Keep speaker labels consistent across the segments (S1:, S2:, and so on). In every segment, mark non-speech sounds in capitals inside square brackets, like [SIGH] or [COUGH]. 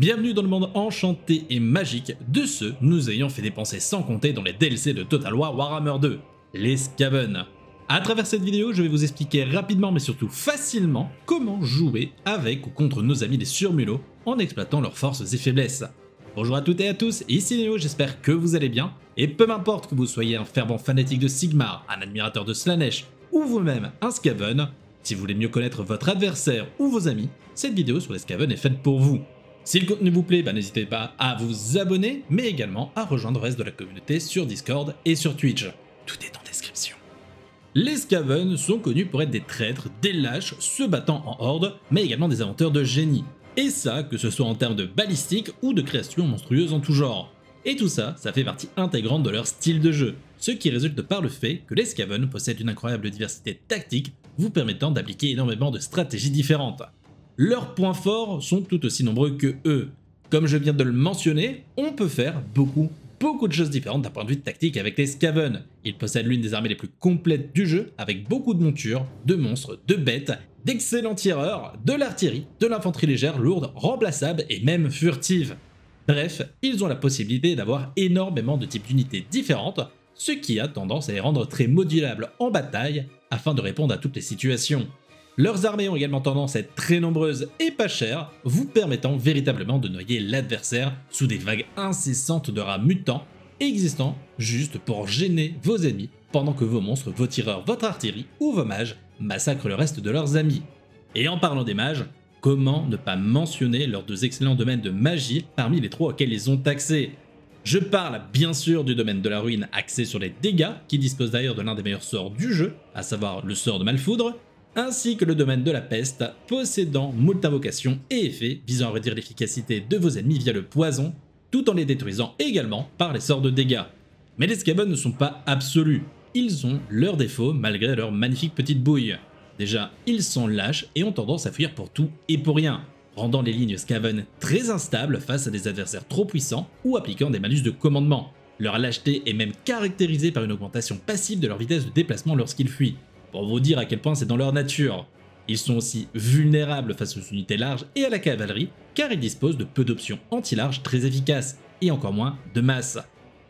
S1: Bienvenue dans le monde enchanté et magique de ceux nous ayant fait dépenser sans compter dans les DLC de Total War Warhammer 2, les Skaven. À travers cette vidéo, je vais vous expliquer rapidement mais surtout facilement comment jouer avec ou contre nos amis des surmulots en exploitant leurs forces et faiblesses. Bonjour à toutes et à tous, ici Léo, j'espère que vous allez bien, et peu m'importe que vous soyez un fervent fanatique de Sigmar, un admirateur de Slanesh, ou vous-même un Skaven, si vous voulez mieux connaître votre adversaire ou vos amis, cette vidéo sur les Skaven est faite pour vous. Si le contenu vous plaît, bah, n'hésitez pas à vous abonner, mais également à rejoindre le reste de la communauté sur Discord et sur Twitch. Tout est en description. Les Skaven sont connus pour être des traîtres, des lâches, se battant en horde, mais également des inventeurs de génie. Et ça, que ce soit en termes de balistique ou de créations monstrueuses en tout genre. Et tout ça, ça fait partie intégrante de leur style de jeu, ce qui résulte par le fait que les Skaven possèdent une incroyable diversité tactique, vous permettant d'appliquer énormément de stratégies différentes leurs points forts sont tout aussi nombreux que eux. Comme je viens de le mentionner, on peut faire beaucoup, beaucoup de choses différentes d'un point de vue tactique avec les Scaven. Ils possèdent l'une des armées les plus complètes du jeu, avec beaucoup de montures, de monstres, de bêtes, d'excellents tireurs, de l'artillerie, de l'infanterie légère, lourde, remplaçable et même furtive. Bref, ils ont la possibilité d'avoir énormément de types d'unités différentes, ce qui a tendance à les rendre très modulables en bataille afin de répondre à toutes les situations. Leurs armées ont également tendance à être très nombreuses et pas chères, vous permettant véritablement de noyer l'adversaire sous des vagues incessantes de rats mutants existants juste pour gêner vos ennemis pendant que vos monstres, vos tireurs, votre artillerie ou vos mages massacrent le reste de leurs amis. Et en parlant des mages, comment ne pas mentionner leurs deux excellents domaines de magie parmi les trois auxquels ils ont accès je parle bien sûr du domaine de la ruine axé sur les dégâts, qui dispose d'ailleurs de l'un des meilleurs sorts du jeu, à savoir le sort de Malfoudre, ainsi que le domaine de la peste, possédant moult invocations et effets visant à réduire l'efficacité de vos ennemis via le poison, tout en les détruisant également par les sorts de dégâts. Mais les Skaven ne sont pas absolus, ils ont leurs défauts malgré leur magnifique petite bouille. Déjà, ils sont lâches et ont tendance à fuir pour tout et pour rien, rendant les lignes Skaven très instables face à des adversaires trop puissants ou appliquant des malus de commandement. Leur lâcheté est même caractérisée par une augmentation passive de leur vitesse de déplacement lorsqu'ils fuient, pour vous dire à quel point c'est dans leur nature. Ils sont aussi vulnérables face aux unités larges et à la cavalerie, car ils disposent de peu d'options anti-larges très efficaces, et encore moins de masse.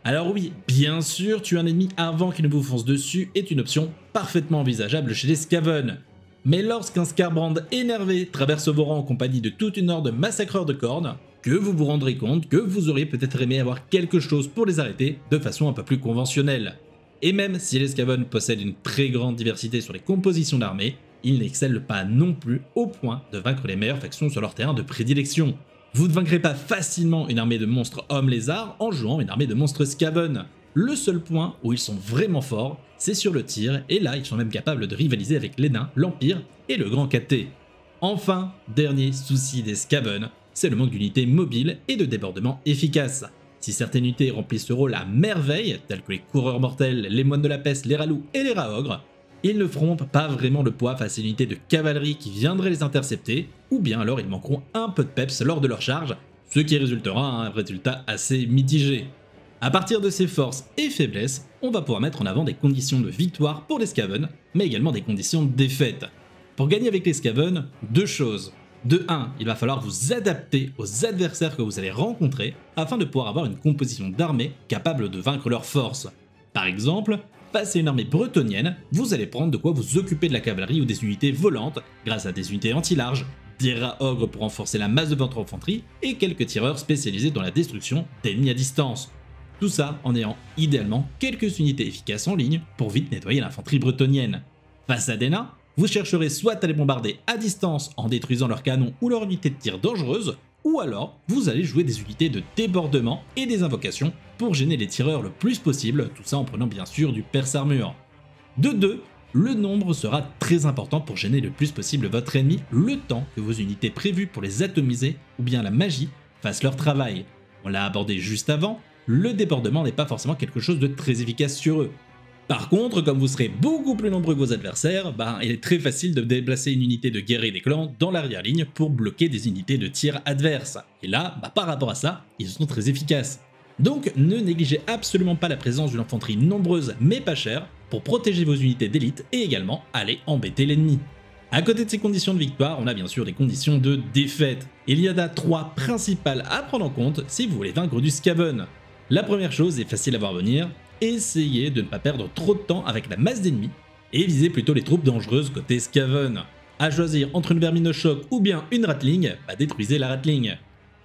S1: Alors oui, bien sûr, tuer un ennemi avant qu'il ne vous fonce dessus est une option parfaitement envisageable chez les Skaven. Mais lorsqu'un Scarbrand énervé traverse vos rangs en compagnie de toute une horde de massacreurs de cornes, que vous vous rendrez compte que vous auriez peut-être aimé avoir quelque chose pour les arrêter de façon un peu plus conventionnelle et même si les Skaven possèdent une très grande diversité sur les compositions d'armées, ils n'excellent pas non plus au point de vaincre les meilleures factions sur leur terrain de prédilection. Vous ne vaincrez pas facilement une armée de monstres hommes-lézards en jouant une armée de monstres Skaven. Le seul point où ils sont vraiment forts, c'est sur le tir, et là ils sont même capables de rivaliser avec les nains, l'Empire et le Grand KT. Enfin, dernier souci des Skaven, c'est le manque d'unités mobiles et de débordements efficaces. Si certaines unités remplissent ce rôle à merveille, telles que les coureurs mortels, les moines de la peste, les raloux et les raogres, ils ne feront pas vraiment le poids face à une unité de cavalerie qui viendrait les intercepter, ou bien alors ils manqueront un peu de peps lors de leur charge, ce qui résultera à un résultat assez mitigé. A partir de ces forces et faiblesses, on va pouvoir mettre en avant des conditions de victoire pour les Scaven, mais également des conditions de défaite. Pour gagner avec les Scaven, deux choses. De 1, il va falloir vous adapter aux adversaires que vous allez rencontrer afin de pouvoir avoir une composition d'armée capable de vaincre leurs forces. Par exemple, face à une armée bretonienne, vous allez prendre de quoi vous occuper de la cavalerie ou des unités volantes grâce à des unités anti-larges, des rats ogres pour renforcer la masse de votre infanterie et quelques tireurs spécialisés dans la destruction d'ennemis à distance. Tout ça en ayant idéalement quelques unités efficaces en ligne pour vite nettoyer l'infanterie bretonienne. Face à des vous chercherez soit à les bombarder à distance en détruisant leurs canons ou leurs unités de tir dangereuses, ou alors vous allez jouer des unités de débordement et des invocations pour gêner les tireurs le plus possible, tout ça en prenant bien sûr du Perse Armure. De 2, le nombre sera très important pour gêner le plus possible votre ennemi le temps que vos unités prévues pour les atomiser ou bien la magie fassent leur travail. On l'a abordé juste avant, le débordement n'est pas forcément quelque chose de très efficace sur eux, par contre, comme vous serez beaucoup plus nombreux que vos adversaires, bah, il est très facile de déplacer une unité de guerriers des clans dans l'arrière-ligne pour bloquer des unités de tir adverses. Et là, bah, par rapport à ça, ils sont très efficaces. Donc ne négligez absolument pas la présence d'une infanterie nombreuse mais pas chère pour protéger vos unités d'élite et également aller embêter l'ennemi. À côté de ces conditions de victoire, on a bien sûr des conditions de défaite. Il y en a trois principales à prendre en compte si vous voulez vaincre du Scaven. La première chose est facile à voir venir, essayez de ne pas perdre trop de temps avec la masse d'ennemis et visez plutôt les troupes dangereuses côté Skaven. À choisir entre une vermine au choc ou bien une Ratling, bah, détruisez la Ratling.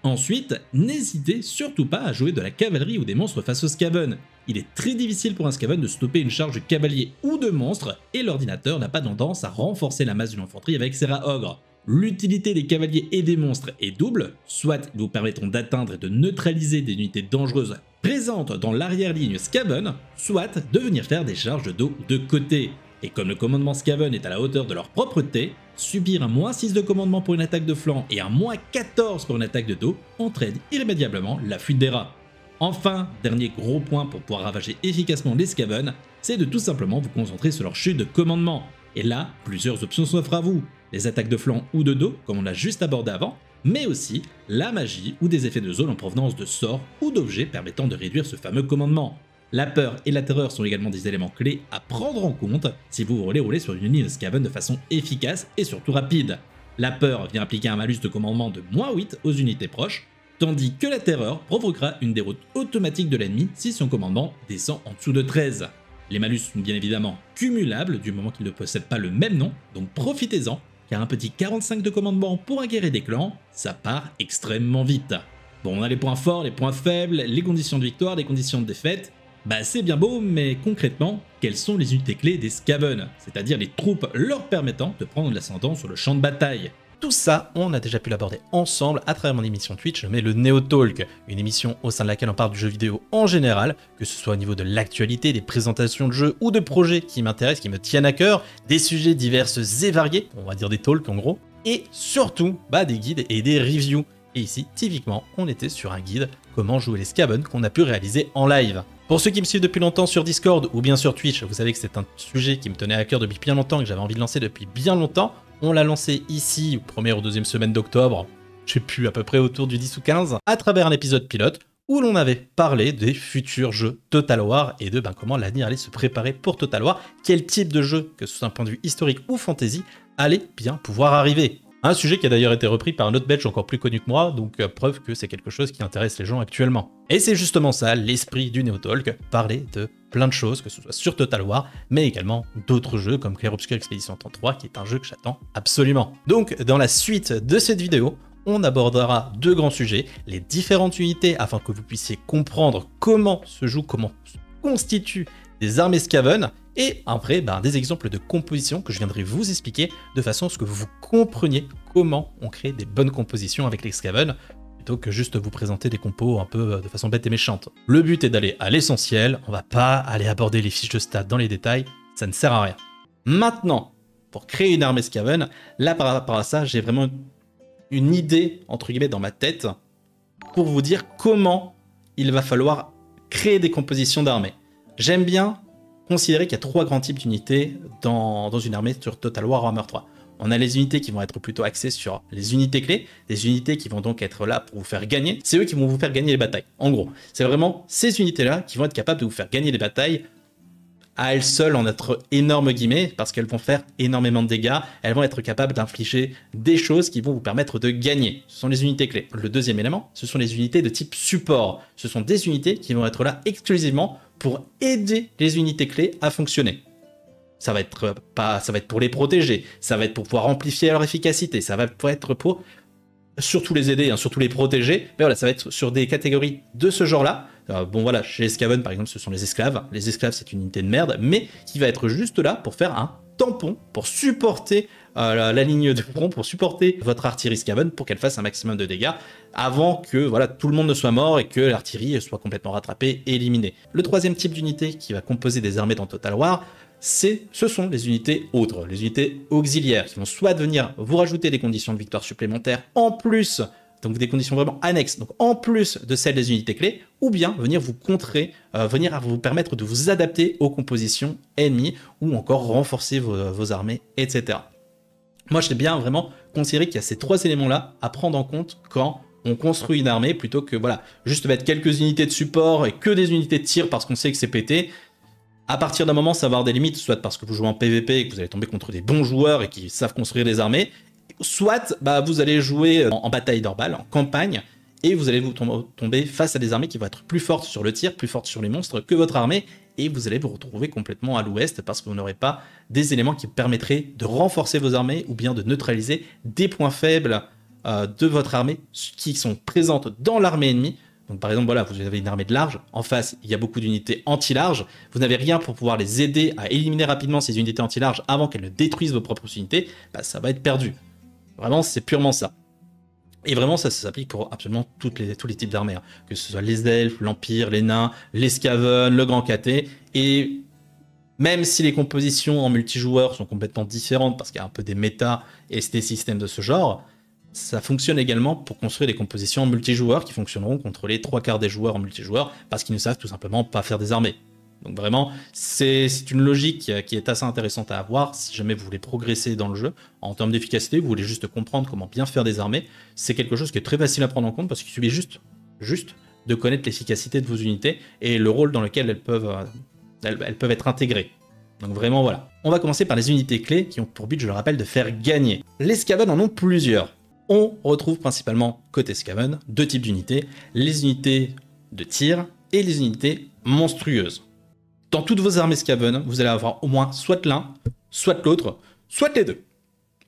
S1: Ensuite, n'hésitez surtout pas à jouer de la cavalerie ou des monstres face au Skaven. Il est très difficile pour un Skaven de stopper une charge de cavalier ou de monstre et l'ordinateur n'a pas tendance à renforcer la masse de l'infanterie avec ses rats ogres. L'utilité des cavaliers et des monstres est double, soit ils vous permettront d'atteindre et de neutraliser des unités dangereuses présente dans l'arrière-ligne Scaven, soit de venir faire des charges de dos de côté. Et comme le commandement Scaven est à la hauteur de leur propreté, subir un moins 6 de commandement pour une attaque de flanc et un moins 14 pour une attaque de dos entraîne irrémédiablement la fuite des rats. Enfin, dernier gros point pour pouvoir ravager efficacement les scaven, c'est de tout simplement vous concentrer sur leur chute de commandement. Et là, plusieurs options s'offrent à vous. Les attaques de flanc ou de dos, comme on l'a juste abordé avant, mais aussi la magie ou des effets de zone en provenance de sorts ou d'objets permettant de réduire ce fameux commandement. La peur et la terreur sont également des éléments clés à prendre en compte si vous voulez rouler sur une de Skaven de façon efficace et surtout rapide. La peur vient appliquer un malus de commandement de moins 8 aux unités proches, tandis que la terreur provoquera une déroute automatique de l'ennemi si son commandement descend en dessous de 13. Les malus sont bien évidemment cumulables du moment qu'ils ne possèdent pas le même nom, donc profitez-en car un petit 45 de commandement pour aguerrer des clans, ça part extrêmement vite. Bon, on a les points forts, les points faibles, les conditions de victoire, les conditions de défaite. Bah c'est bien beau, mais concrètement, quelles sont les unités clés des Scaven, c'est-à-dire les troupes leur permettant de prendre l'ascendant sur le champ de bataille tout ça, on a déjà pu l'aborder ensemble à travers mon émission Twitch, mets le Neo Talk, une émission au sein de laquelle on parle du jeu vidéo en général, que ce soit au niveau de l'actualité, des présentations de jeux ou de projets qui m'intéressent, qui me tiennent à cœur, des sujets divers et variés, on va dire des talks en gros, et surtout bah, des guides et des reviews. Et ici, typiquement, on était sur un guide comment jouer les Scabon qu'on a pu réaliser en live. Pour ceux qui me suivent depuis longtemps sur Discord ou bien sur Twitch, vous savez que c'est un sujet qui me tenait à cœur depuis bien longtemps, que j'avais envie de lancer depuis bien longtemps. On l'a lancé ici, première ou deuxième semaine d'octobre, je sais plus, à peu près autour du 10 ou 15, à travers un épisode pilote où l'on avait parlé des futurs jeux Total War et de ben, comment l'avenir allait se préparer pour Total War, quel type de jeu, que sous soit point de vue historique ou fantasy, allait bien pouvoir arriver. Un sujet qui a d'ailleurs été repris par un autre belge encore plus connu que moi, donc euh, preuve que c'est quelque chose qui intéresse les gens actuellement. Et c'est justement ça, l'esprit du Neotalk, parler de plein de choses, que ce soit sur Total War, mais également d'autres jeux comme Clair Obscur Expedition 33, qui est un jeu que j'attends absolument. Donc, dans la suite de cette vidéo, on abordera deux grands sujets, les différentes unités, afin que vous puissiez comprendre comment se joue, comment se constitue des armées scaven et après ben, des exemples de compositions que je viendrai vous expliquer de façon à ce que vous compreniez comment on crée des bonnes compositions avec les scaven plutôt que juste vous présenter des compos un peu euh, de façon bête et méchante. Le but est d'aller à l'essentiel, on va pas aller aborder les fiches de stats dans les détails, ça ne sert à rien. Maintenant, pour créer une armée scaven, là par rapport à ça, j'ai vraiment une idée entre guillemets dans ma tête pour vous dire comment il va falloir créer des compositions d'armées. J'aime bien considérer qu'il y a trois grands types d'unités dans, une armée sur Total War Warhammer 3. On a les unités qui vont être plutôt axées sur les unités clés, les unités qui vont donc être là pour vous faire gagner. C'est eux qui vont vous faire gagner les batailles. En gros, c'est vraiment ces unités-là qui vont être capables de vous faire gagner les batailles à elles seules, en être énormes guillemets, parce qu'elles vont faire énormément de dégâts, elles vont être capables d'infliger des choses qui vont vous permettre de gagner. Ce sont les unités clés. Le deuxième élément, ce sont les unités de type support. Ce sont des unités qui vont être là exclusivement pour aider les unités clés à fonctionner. Ça va, être euh, pas, ça va être pour les protéger, ça va être pour pouvoir amplifier leur efficacité, ça va être pour surtout les aider, hein, surtout les protéger. Mais voilà, ça va être sur des catégories de ce genre-là euh, bon voilà, chez Scaven par exemple, ce sont les esclaves. Les esclaves, c'est une unité de merde, mais qui va être juste là pour faire un tampon, pour supporter euh, la, ligne de front, pour supporter votre artillerie Scaven, pour qu'elle fasse un maximum de dégâts, avant que voilà tout le monde ne soit mort et que l'artillerie soit complètement rattrapée et éliminée. Le troisième type d'unité qui va composer des armées dans Total War, ce sont les unités autres, les unités auxiliaires, qui vont soit devenir, vous rajouter des conditions de victoire supplémentaires en plus donc des conditions vraiment annexes, donc en plus de celles des unités clés, ou bien venir vous contrer, euh, venir venir vous permettre de vous adapter aux compositions ennemies, ou encore renforcer vos, euh, armées, etc. Moi, j'ai bien vraiment considéré qu'il y a ces trois éléments-là à prendre en compte quand on construit une armée, plutôt que voilà juste mettre quelques unités de support et que des unités de tir parce qu'on sait que c'est pété. À partir d'un moment, ça va avoir des limites, soit parce que vous jouez en PvP et que vous allez tomber contre des bons joueurs et qui savent construire des armées, soit bah, vous allez jouer euh, en, bataille d'Orbal, en campagne, et vous allez vous tomber face à des armées qui vont être plus fortes sur le tir, plus fortes sur les monstres que votre armée, et vous allez vous retrouver complètement à l'ouest parce que vous n'aurez pas des éléments qui permettraient de renforcer vos armées ou bien de neutraliser des points faibles euh, de votre armée qui sont présentes dans l'armée ennemie. Donc par exemple, voilà, vous avez une armée de large, en face, il y a beaucoup d'unités anti-large, vous n'avez rien pour pouvoir les aider à éliminer rapidement ces unités anti-large avant qu'elles ne détruisent vos propres unités, bah, ça va être perdu. Vraiment, c'est purement ça. Et vraiment, ça, s'applique pour absolument les, tous les types d'armées, hein. que ce soit les elfes, l'Empire, les nains, les scaven, le Grand KT. Et même si les compositions en multijoueur sont complètement différentes, parce qu'il y a un peu des méta et des systèmes de ce genre, ça fonctionne également pour construire des compositions en multijoueur qui fonctionneront contre les trois quarts des joueurs en multijoueur, parce qu'ils ne savent tout simplement pas faire des armées. Donc vraiment, c'est une logique qui est assez intéressante à avoir si jamais vous voulez progresser dans le jeu. En termes d'efficacité, vous voulez juste comprendre comment bien faire des armées. C'est quelque chose qui est très facile à prendre en compte parce qu'il suffit juste, juste de connaître l'efficacité de vos unités et le rôle dans lequel elles peuvent, euh, être intégrées. Donc vraiment voilà. On va commencer par les unités clés qui ont pour but, je le rappelle, de faire gagner. Les scaven en ont plusieurs. On retrouve principalement côté scaven, deux types d'unités, les unités de tir et les unités monstrueuses. Dans toutes vos armées Scaven, vous allez avoir au moins soit l'un, soit l'autre, soit les deux.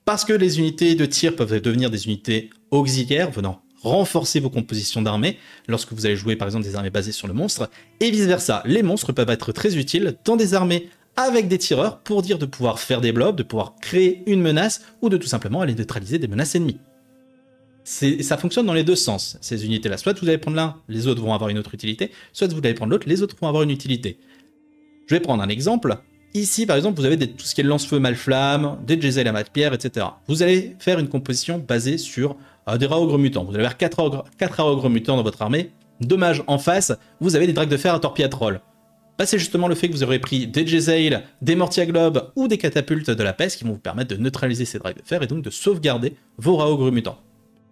S1: Parce que les unités de tir peuvent devenir des unités auxiliaires venant renforcer vos compositions d'armées lorsque vous allez jouer par exemple des armées basées sur le monstre, et vice-versa. Les monstres peuvent être très utiles dans des armées avec des tireurs pour dire de pouvoir faire des blobs, de pouvoir créer une menace ou de tout simplement aller neutraliser des menaces ennemies. Ça fonctionne dans les deux sens, ces unités-là. Soit vous allez prendre l'un, les autres vont avoir une autre utilité, soit vous allez prendre l'autre, les autres vont avoir une utilité. Je vais prendre un exemple. Ici, par exemple, vous avez des, tout ce qui est lance-feu malflamme, des diesel à mat pierre, etc. Vous allez faire une composition basée sur euh, des raogres mutants. Vous allez avoir 4 raogres, mutants dans votre armée. Dommage, en face, vous avez des dragues de fer à torpille à troll. Bah, c'est justement le fait que vous aurez pris des Jezail, des Mortia Globe ou des catapultes de la peste qui vont vous permettre de neutraliser ces dragues de fer et donc de sauvegarder vos raogres mutants.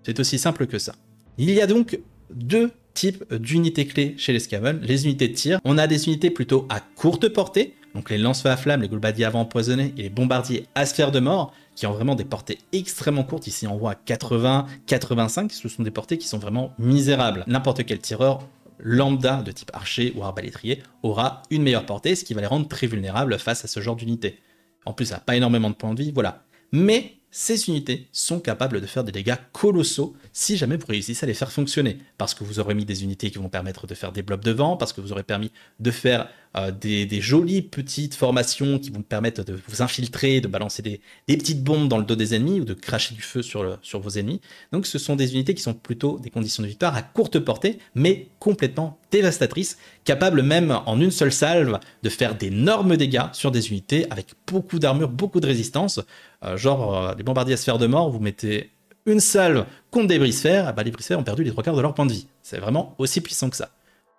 S1: C'est aussi simple que ça. Il y a donc deux Type d'unités clés chez les scaven, les unités de tir. On a des unités plutôt à courte portée, donc les lance feu à flamme, les goulbadiers avant empoisonnés et les bombardiers à sphère de mort, qui ont vraiment des portées extrêmement courtes. Ici, on voit 80, 85, ce sont des portées qui sont vraiment misérables. N'importe quel tireur lambda de type archer ou arbalétrier aura une meilleure portée, ce qui va les rendre très vulnérables face à ce genre d'unité. En plus, ça n'a pas énormément de points de vie, voilà. Mais ces unités sont capables de faire des dégâts colossaux si jamais vous réussissez à les faire fonctionner. Parce que vous aurez mis des unités qui vont permettre de faire des blobs de vent, parce que vous aurez permis de faire euh, des, jolies petites formations qui vont permettre de vous infiltrer, de balancer des, petites bombes dans le dos des ennemis ou de cracher du feu sur, sur vos ennemis. Donc ce sont des unités qui sont plutôt des conditions de victoire à courte portée, mais complètement dévastatrices, capables même en une seule salve de faire d'énormes dégâts sur des unités avec beaucoup d'armure, beaucoup de résistance. Euh, genre euh, des bombardiers à sphère de mort, vous mettez une salve contre des brisphères, bah les brisphères ont perdu les trois quarts de leur point de vie. C'est vraiment aussi puissant que ça.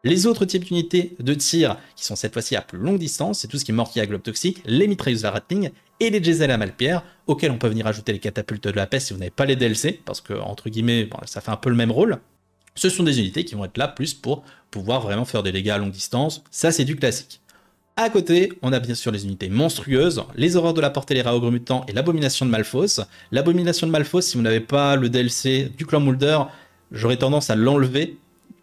S1: Les autres types d'unités de tir, qui sont cette fois-ci à plus longue distance, c'est tout ce qui est qui à globe toxique, les mitrailleuses à ratling et les diesel à malpierre, auxquels on peut venir ajouter les catapultes de la peste si vous n'avez pas les DLC, parce que, entre guillemets, ça fait un peu le même rôle. Ce sont des unités qui vont être là plus pour pouvoir vraiment faire des dégâts à longue distance. Ça, c'est du classique. À côté, on a bien sûr les unités monstrueuses, les horreurs de la portée, les raogres mutants et l'abomination de Malfos. L'abomination de Malfos, si vous n'avez pas le DLC du clan Moulder, j'aurais tendance à l'enlever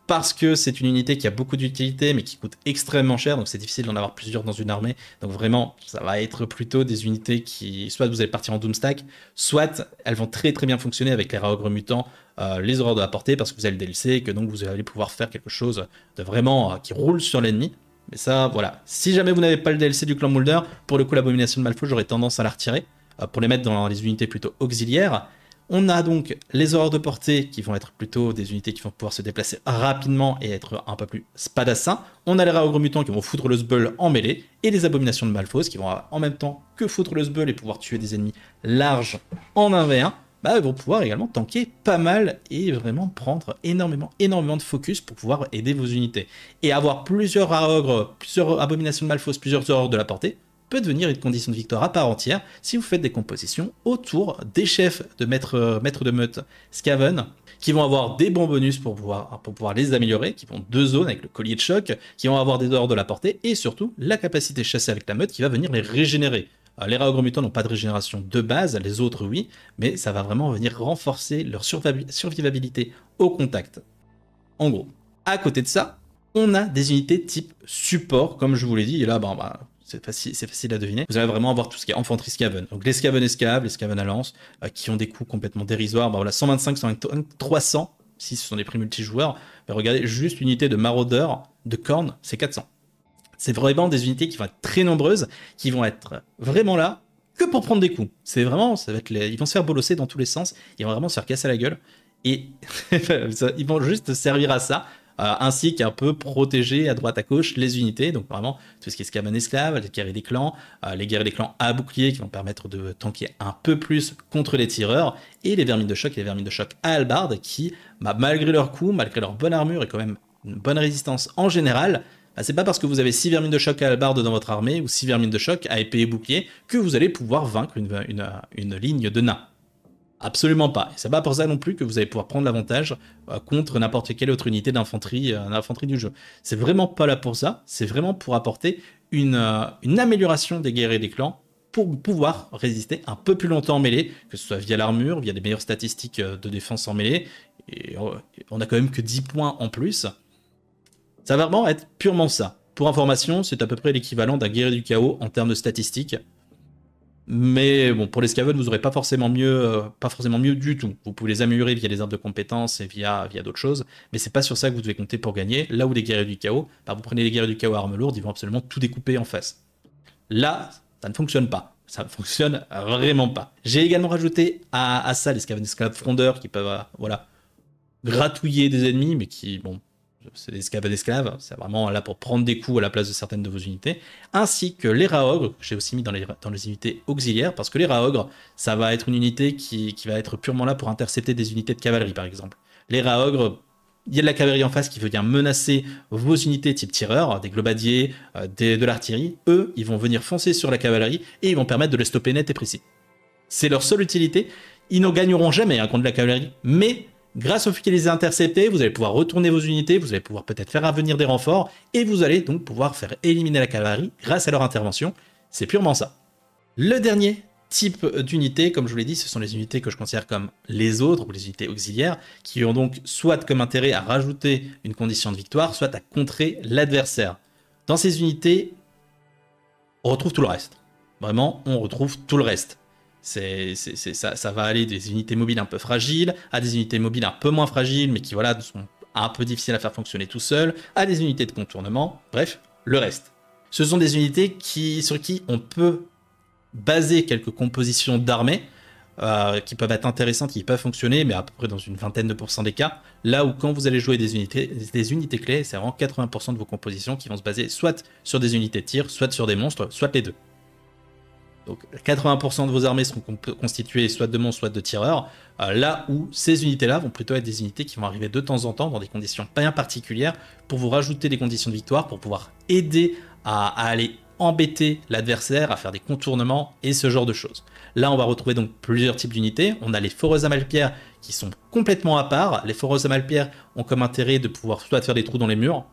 S1: parce que c'est une unité qui a beaucoup d'utilité mais qui coûte extrêmement cher, donc c'est difficile d'en avoir plusieurs dans une armée. Donc vraiment, ça va être plutôt des unités qui, soit vous allez partir en Doomstack, soit elles vont très très bien fonctionner avec les Raogres mutants, euh, les horreurs de la portée, parce que vous avez le DLC et que donc vous allez pouvoir faire quelque chose de vraiment euh, qui roule sur l'ennemi. Mais ça, voilà. Si jamais vous n'avez pas le DLC du clan Mulder, pour le coup, l'abomination de Malfoy, j'aurais tendance à la retirer, euh, pour les mettre dans les unités plutôt auxiliaires. On a donc les horreurs de portée qui vont être plutôt des unités qui vont pouvoir se déplacer rapidement et être un peu plus spadassins. On a les raogres mutants qui vont foutre le sbeul en mêlée et les abominations de Malphos qui vont en même temps que foutre le sbeul et pouvoir tuer des ennemis larges en 1v1 bah, vont pouvoir également tanker pas mal et vraiment prendre énormément, énormément de focus pour pouvoir aider vos unités. Et avoir plusieurs ogres, plusieurs abominations de malfausses, plusieurs horreurs de la portée, peut devenir une condition de victoire à part entière si vous faites des compositions autour des chefs de maître, euh, de meute Scaven, qui vont avoir des bons bonus pour pouvoir, les améliorer, qui vont deux zones avec le collier de choc, qui vont avoir des dehors de la portée, et surtout la capacité chassée avec la meute qui va venir les régénérer. Euh, les rats n'ont pas de régénération de base, les autres oui, mais ça va vraiment venir renforcer leur survivabilité au contact. En gros. À côté de ça, on a des unités type support, comme je vous l'ai dit, et là, bah, c'est facile, à deviner. Vous allez vraiment avoir tout ce qui est infanterie scaven. Donc les scaven escaves, les scaven à lance, euh, qui ont des coûts complètement dérisoires. Bah, voilà, 125, 125, 300, si ce sont des prix multijoueurs. Mais regardez, juste une unité de maraudeur, de corne, c'est 400. C'est vraiment des unités qui vont être très nombreuses, qui vont être vraiment là que pour prendre des coups. C'est vraiment, ça ils vont se faire bolosser dans tous les sens, ils vont vraiment se faire casser la gueule. Et [LAUGHS] ils vont juste servir à ça, euh, ainsi qu'un peu protéger à droite à gauche les unités. Donc vraiment, tout ce qui est scaman esclave, les guerriers des clans, euh, les guerriers des clans à bouclier qui vont permettre de tanker un peu plus contre les tireurs, et les vermines de choc et les vermines de choc à halbarde qui, bah, malgré leur coup, malgré leur bonne armure et quand même une bonne résistance en général, bah, c'est pas parce que vous avez 6 vermines de choc à la barde dans votre armée ou 6 vermines de choc à épée et bouclier que vous allez pouvoir vaincre une, ligne de nains. Absolument pas. Et c'est pas pour ça non plus que vous allez pouvoir prendre l'avantage euh, contre n'importe quelle autre unité euh, d'infanterie du jeu. C'est vraiment pas là pour ça, c'est vraiment pour apporter euh, une, amélioration des guerriers et des clans pour pouvoir résister un peu plus longtemps en mêlée, que ce soit via l'armure, via des meilleures statistiques de défense en mêlée. Et on a quand même que 10 points en plus. Ça va vraiment être purement ça. Pour information, c'est à peu près l'équivalent d'un guerrier du chaos en termes de statistiques. Mais bon, pour les scaven, vous n'aurez pas forcément mieux, euh, pas forcément mieux du tout. Vous pouvez les améliorer via les armes de compétences et via, via d'autres choses, mais c'est pas sur ça que vous devez compter pour gagner. Là où les guerriers du chaos, bah, vous prenez les guerriers du chaos à armes lourdes, ils vont absolument tout découper en face. Là, ça ne fonctionne pas. Ça ne fonctionne vraiment pas. J'ai également rajouté à, ça les scaven frondeurs qui peuvent, euh, voilà, gratouiller des ennemis, mais qui, bon, c'est l'esclave à hein. c'est vraiment là pour prendre des coups à la place de certaines de vos unités, ainsi que les Raogres, que j'ai aussi mis dans les, unités auxiliaires, parce que les Raogres, ça va être une unité qui, va être purement là pour intercepter des unités de cavalerie, par exemple. Les Raogres, il y a de la cavalerie en face qui veut bien menacer vos unités type tireurs, des globadiers, euh, des, de l'artillerie. Eux, ils vont venir foncer sur la cavalerie et ils vont permettre de les stopper net et précis. C'est leur seule utilité. Ils n'en gagneront jamais hein, contre la cavalerie, mais Grâce au fil les interceptés, vous allez pouvoir retourner vos unités, vous allez pouvoir peut-être faire venir des renforts, et vous allez donc pouvoir faire éliminer la cavalerie grâce à leur intervention. C'est purement ça. Le dernier type d'unité, comme je vous l'ai dit, ce sont les unités que je considère comme les autres, ou les unités auxiliaires, qui ont donc soit comme intérêt à rajouter une condition de victoire, soit à contrer l'adversaire. Dans ces unités, on retrouve tout le reste. Vraiment, on retrouve tout le reste c'est, ça, ça, va aller des unités mobiles un peu fragiles à des unités mobiles un peu moins fragiles, mais qui voilà sont un peu difficiles à faire fonctionner tout seul, à des unités de contournement, bref, le reste. Ce sont des unités qui, sur qui on peut baser quelques compositions d'armée euh, qui peuvent être intéressantes, qui peuvent fonctionner, mais à peu près dans une vingtaine de pourcents des cas. Là où quand vous allez jouer des unités, des unités clés, c'est vraiment 80% de vos compositions qui vont se baser soit sur des unités de tir, soit sur des monstres, soit les deux. Donc 80% de vos armées seront constituées soit de monstres, soit de tireurs, euh, là où ces unités-là vont plutôt être des unités qui vont arriver de temps en temps dans des conditions bien particulières pour vous rajouter des conditions de victoire, pour pouvoir aider à, aller embêter l'adversaire, à faire des contournements et ce genre de choses. Là, on va retrouver donc plusieurs types d'unités. On a les foreuses à malpierre, qui sont complètement à part. Les foreuses à malpierre ont comme intérêt de pouvoir soit faire des trous dans les murs,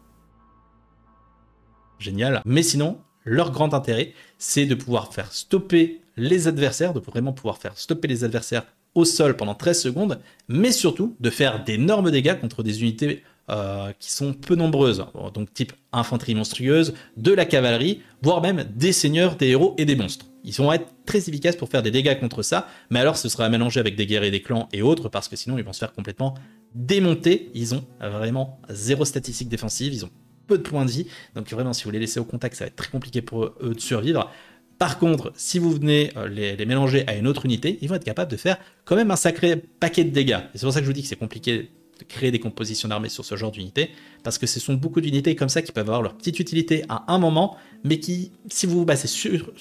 S1: génial, mais sinon, leur grand intérêt, c'est de pouvoir faire stopper les adversaires, de vraiment pouvoir faire stopper les adversaires au sol pendant 13 secondes, mais surtout de faire d'énormes dégâts contre des unités euh, qui sont peu nombreuses, donc type infanterie monstrueuse, de la cavalerie, voire même des seigneurs, des héros et des monstres. Ils vont être très efficaces pour faire des dégâts contre ça, mais alors ce sera mélangé avec des guerriers des clans et autres, parce que sinon ils vont se faire complètement démonter. Ils ont vraiment zéro statistique défensive, ils ont peu de points de vie. Donc vraiment, si vous les laissez au contact, ça va être très compliqué pour eux de survivre. Par contre, si vous venez euh, les, mélanger à une autre unité, ils vont être capables de faire quand même un sacré paquet de dégâts. Et c'est pour ça que je vous dis que c'est compliqué de créer des compositions d'armées sur ce genre d'unité, parce que ce sont beaucoup d'unités comme ça qui peuvent avoir leur petite utilité à un moment, mais qui, si vous vous basez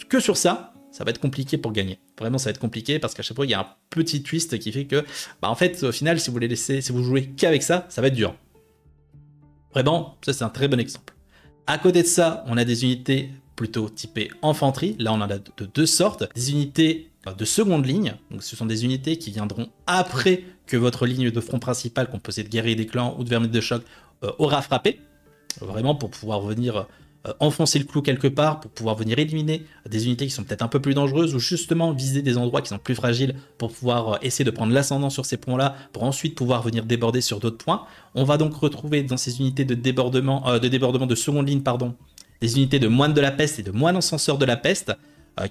S1: que sur ça, ça va être compliqué pour gagner. Vraiment, ça va être compliqué parce qu'à chaque fois, il y a un petit twist qui fait que, bah, en fait, au final, si vous les laissez, si vous jouez qu'avec ça, ça va être dur. Vraiment, ça c'est un très bon exemple. À côté de ça, on a des unités plutôt typées infanterie. Là, on en a de deux sortes. Des unités de seconde ligne. Donc, ce sont des unités qui viendront après que votre ligne de front principale, composée de guerriers des clans ou de vernis de choc, euh, aura frappé. Vraiment pour pouvoir venir euh, euh, enfoncer le clou quelque part pour pouvoir venir éliminer des unités qui sont peut-être un peu plus dangereuses ou justement viser des endroits qui sont plus fragiles pour pouvoir euh, essayer de prendre l'ascendant sur ces points-là pour ensuite pouvoir venir déborder sur d'autres points. On va donc retrouver dans ces unités de débordement, euh, de débordement de seconde ligne, pardon, des unités de moines de la peste et de moines encenseurs de la peste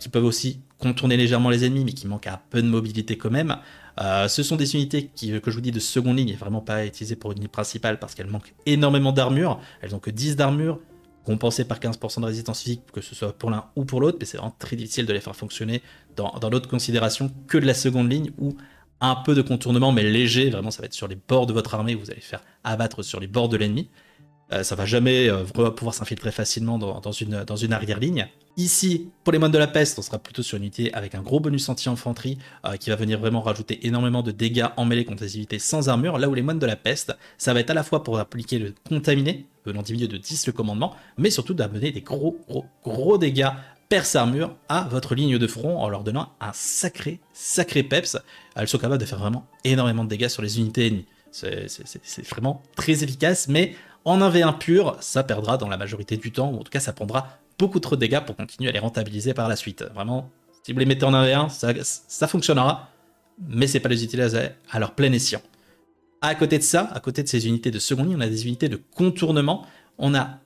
S1: qui peuvent aussi contourner légèrement les ennemis mais qui manquent à peu de mobilité quand même. ce sont des unités que je vous dis de seconde ligne et vraiment pas utilisées pour une ligne principale parce qu'elles manquent énormément d'armure. Elles n'ont que 10 d'armure, Compensé par 15% de résistance physique, que ce soit pour l'un ou pour l'autre, mais c'est vraiment très difficile de les faire fonctionner dans, d'autres considérations que de la seconde ligne ou un peu de contournement, mais léger, vraiment ça va être sur les bords de votre armée, vous allez faire abattre sur les bords de l'ennemi. Euh, ça va jamais euh, pouvoir s'infiltrer facilement dans, une, arrière-ligne. Ici, pour les moines de la peste, on sera plutôt sur une unité avec un gros bonus anti-infanterie euh, qui va venir vraiment rajouter énormément de dégâts en mêlée contre des unités sans armure. Là où les moines de la peste, ça va être à la fois pour appliquer le contaminé, venant milieu de 10 le commandement, mais surtout d'amener des gros, gros, gros dégâts perce armure à votre ligne de front en leur donnant un sacré, sacré peps. Elles sont capables de faire vraiment énormément de dégâts sur les unités ennemies. C'est vraiment très efficace, mais en 1v1 pur, ça perdra dans la majorité du temps, ou en tout cas ça prendra beaucoup trop de dégâts pour continuer à les rentabiliser par la suite. Vraiment, si vous les mettez en 1v1, ça, ça fonctionnera, mais c'est pas les utiliser à leur plein escient. À côté de ça, à côté de ces unités de seconde ligne, on a des unités de contournement, on a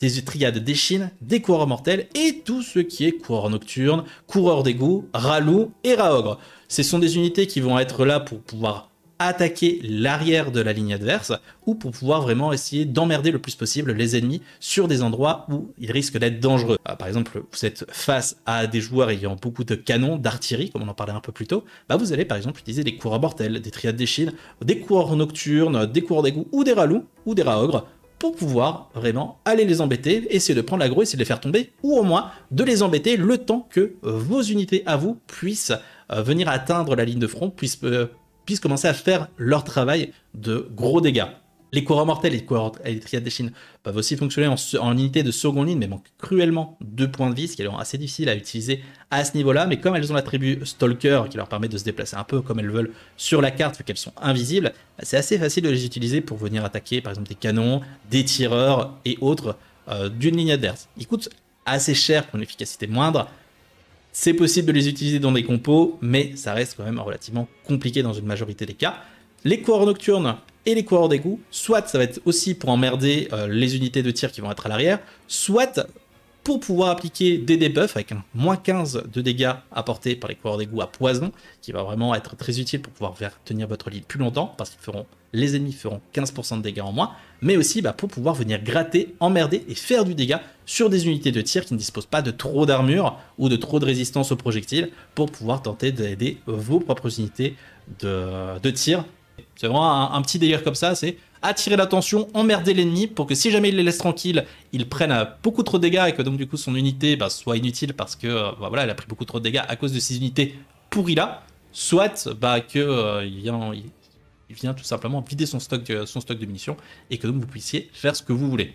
S1: des triades d'échines, des coureurs mortels et tout ce qui est coureur nocturne, coureur d'égout, ralou et raogre. Ce sont des unités qui vont être là pour pouvoir attaquer l'arrière de la ligne adverse ou pour pouvoir vraiment essayer d'emmerder le plus possible les ennemis sur des endroits où ils risquent d'être dangereux. Ah, par exemple, vous êtes face à des joueurs ayant beaucoup de canons, d'artillerie, comme on en parlait un peu plus tôt, bah vous allez par exemple utiliser des coureurs mortels, des triades d'échine, des coureurs nocturnes, des coureurs d'égout ou des ralous ou des raogres pour pouvoir vraiment aller les embêter, essayer de prendre l'aggro, essayer de les faire tomber, ou au moins de les embêter le temps que vos unités à vous puissent euh, venir atteindre la ligne de front, puissent euh, puissent commencer à faire leur travail de gros dégâts. Les coureurs mortels et les triades des Chines peuvent aussi fonctionner en, unité de seconde ligne, mais manquent cruellement deux points de vie, ce qui est assez difficile à utiliser à ce niveau-là. Mais comme elles ont l'attribut Stalker, qui leur permet de se déplacer un peu comme elles veulent sur la carte, vu qu'elles sont invisibles, bah, c'est assez facile de les utiliser pour venir attaquer, par exemple, des canons, des tireurs et autres euh, d'une ligne adverse. Ils coûtent assez cher pour une efficacité moindre, c'est possible de les utiliser dans des compos, mais ça reste quand même relativement compliqué dans une majorité des cas. Les coureurs nocturnes et les coureurs d'égout, soit ça va être aussi pour emmerder euh, les unités de tir qui vont être à l'arrière, soit pour pouvoir appliquer des debuffs avec un moins 15 de dégâts apportés par les coureurs d'égout à poison, qui va vraiment être très utile pour pouvoir faire tenir votre lead plus longtemps, parce qu'ils feront, les ennemis feront 15% de dégâts en moins, mais aussi bah, pour pouvoir venir gratter, emmerder et faire du dégât sur des unités de tir qui ne disposent pas de trop d'armure ou de trop de résistance aux projectiles, pour pouvoir tenter d'aider vos propres unités de, tir. C'est vraiment un, un petit délire comme ça, c'est attirer l'attention, emmerder l'ennemi pour que si jamais il les laisse tranquilles, ils prennent beaucoup trop de dégâts et que donc du coup son unité bah, soit inutile parce que euh, bah, voilà, elle a pris beaucoup trop de dégâts à cause de ses unités pourries là, soit bah, que euh, il vient, tout simplement vider euh, son stock, de, munitions et que donc vous puissiez faire ce que vous voulez.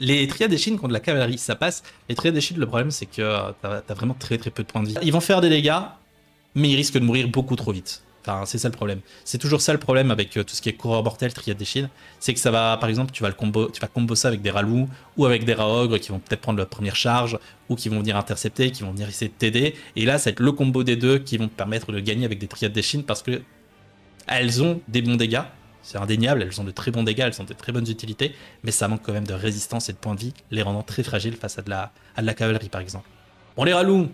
S1: Les triades échines contre la cavalerie, ça passe. Les triades Chines, le problème, c'est que t'as as vraiment très très peu de points de vie. Ils vont faire des dégâts, mais ils risquent de mourir beaucoup trop vite c'est ça le problème. C'est toujours ça le problème avec euh, tout ce qui est coureur mortel, triade des Chines. C'est que ça va, par exemple, tu vas le combo, tu vas ça avec des Ralou ou avec des Raogres qui vont peut-être prendre la première charge ou qui vont venir intercepter, qui vont venir essayer de t'aider. Et là, ça être le combo des deux qui vont te permettre de gagner avec des triades des Chines parce que elles ont des bons dégâts. C'est indéniable, elles ont de très bons dégâts, elles ont de très bonnes utilités, mais ça manque quand même de résistance et de points de vie, les rendant très fragiles face à de la, à la cavalerie par exemple. on les Ralou,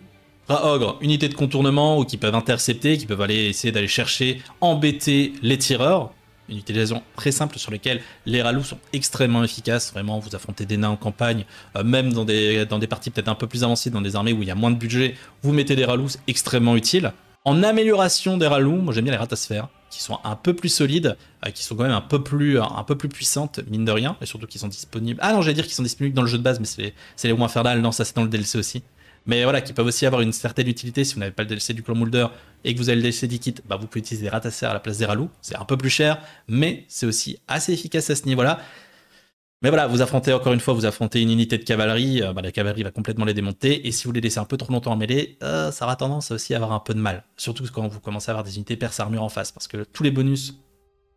S1: Raogre, ogres, unité de contournement ou qui peuvent intercepter, qui peuvent aller essayer d'aller chercher, embêter les tireurs. Une utilisation très simple sur laquelle les ralous sont extrêmement efficaces. Vraiment, vous affrontez des nains en campagne, euh, même dans des, dans des parties peut-être un peu plus avancées, dans des armées où il y a moins de budget, vous mettez des ralous extrêmement utiles. En amélioration des ralous, moi j'aime bien les ratasphères, qui sont un peu plus solides, euh, qui sont quand même un peu plus, euh, un peu plus puissantes, mine de rien, et surtout qui sont disponibles. Ah non, j'allais dire qu'ils sont disponibles dans le jeu de base, mais c'est les, les roues infernales, non, ça c'est dans le DLC aussi mais voilà, qui peuvent aussi avoir une certaine utilité si vous n'avez pas le DLC du clan Moulder et que vous avez le DLC d'Ikit, bah vous pouvez utiliser des Ratasser à la place des Ralou. C'est un peu plus cher, mais c'est aussi assez efficace à ce niveau-là. Mais voilà, vous affrontez encore une fois, vous affrontez une unité de cavalerie, euh, bah la cavalerie va complètement les démonter, et si vous les laissez un peu trop longtemps en mêlée, euh, ça aura tendance à aussi avoir un peu de mal. Surtout quand vous commencez à avoir des unités perse armure en face, parce que tous les bonus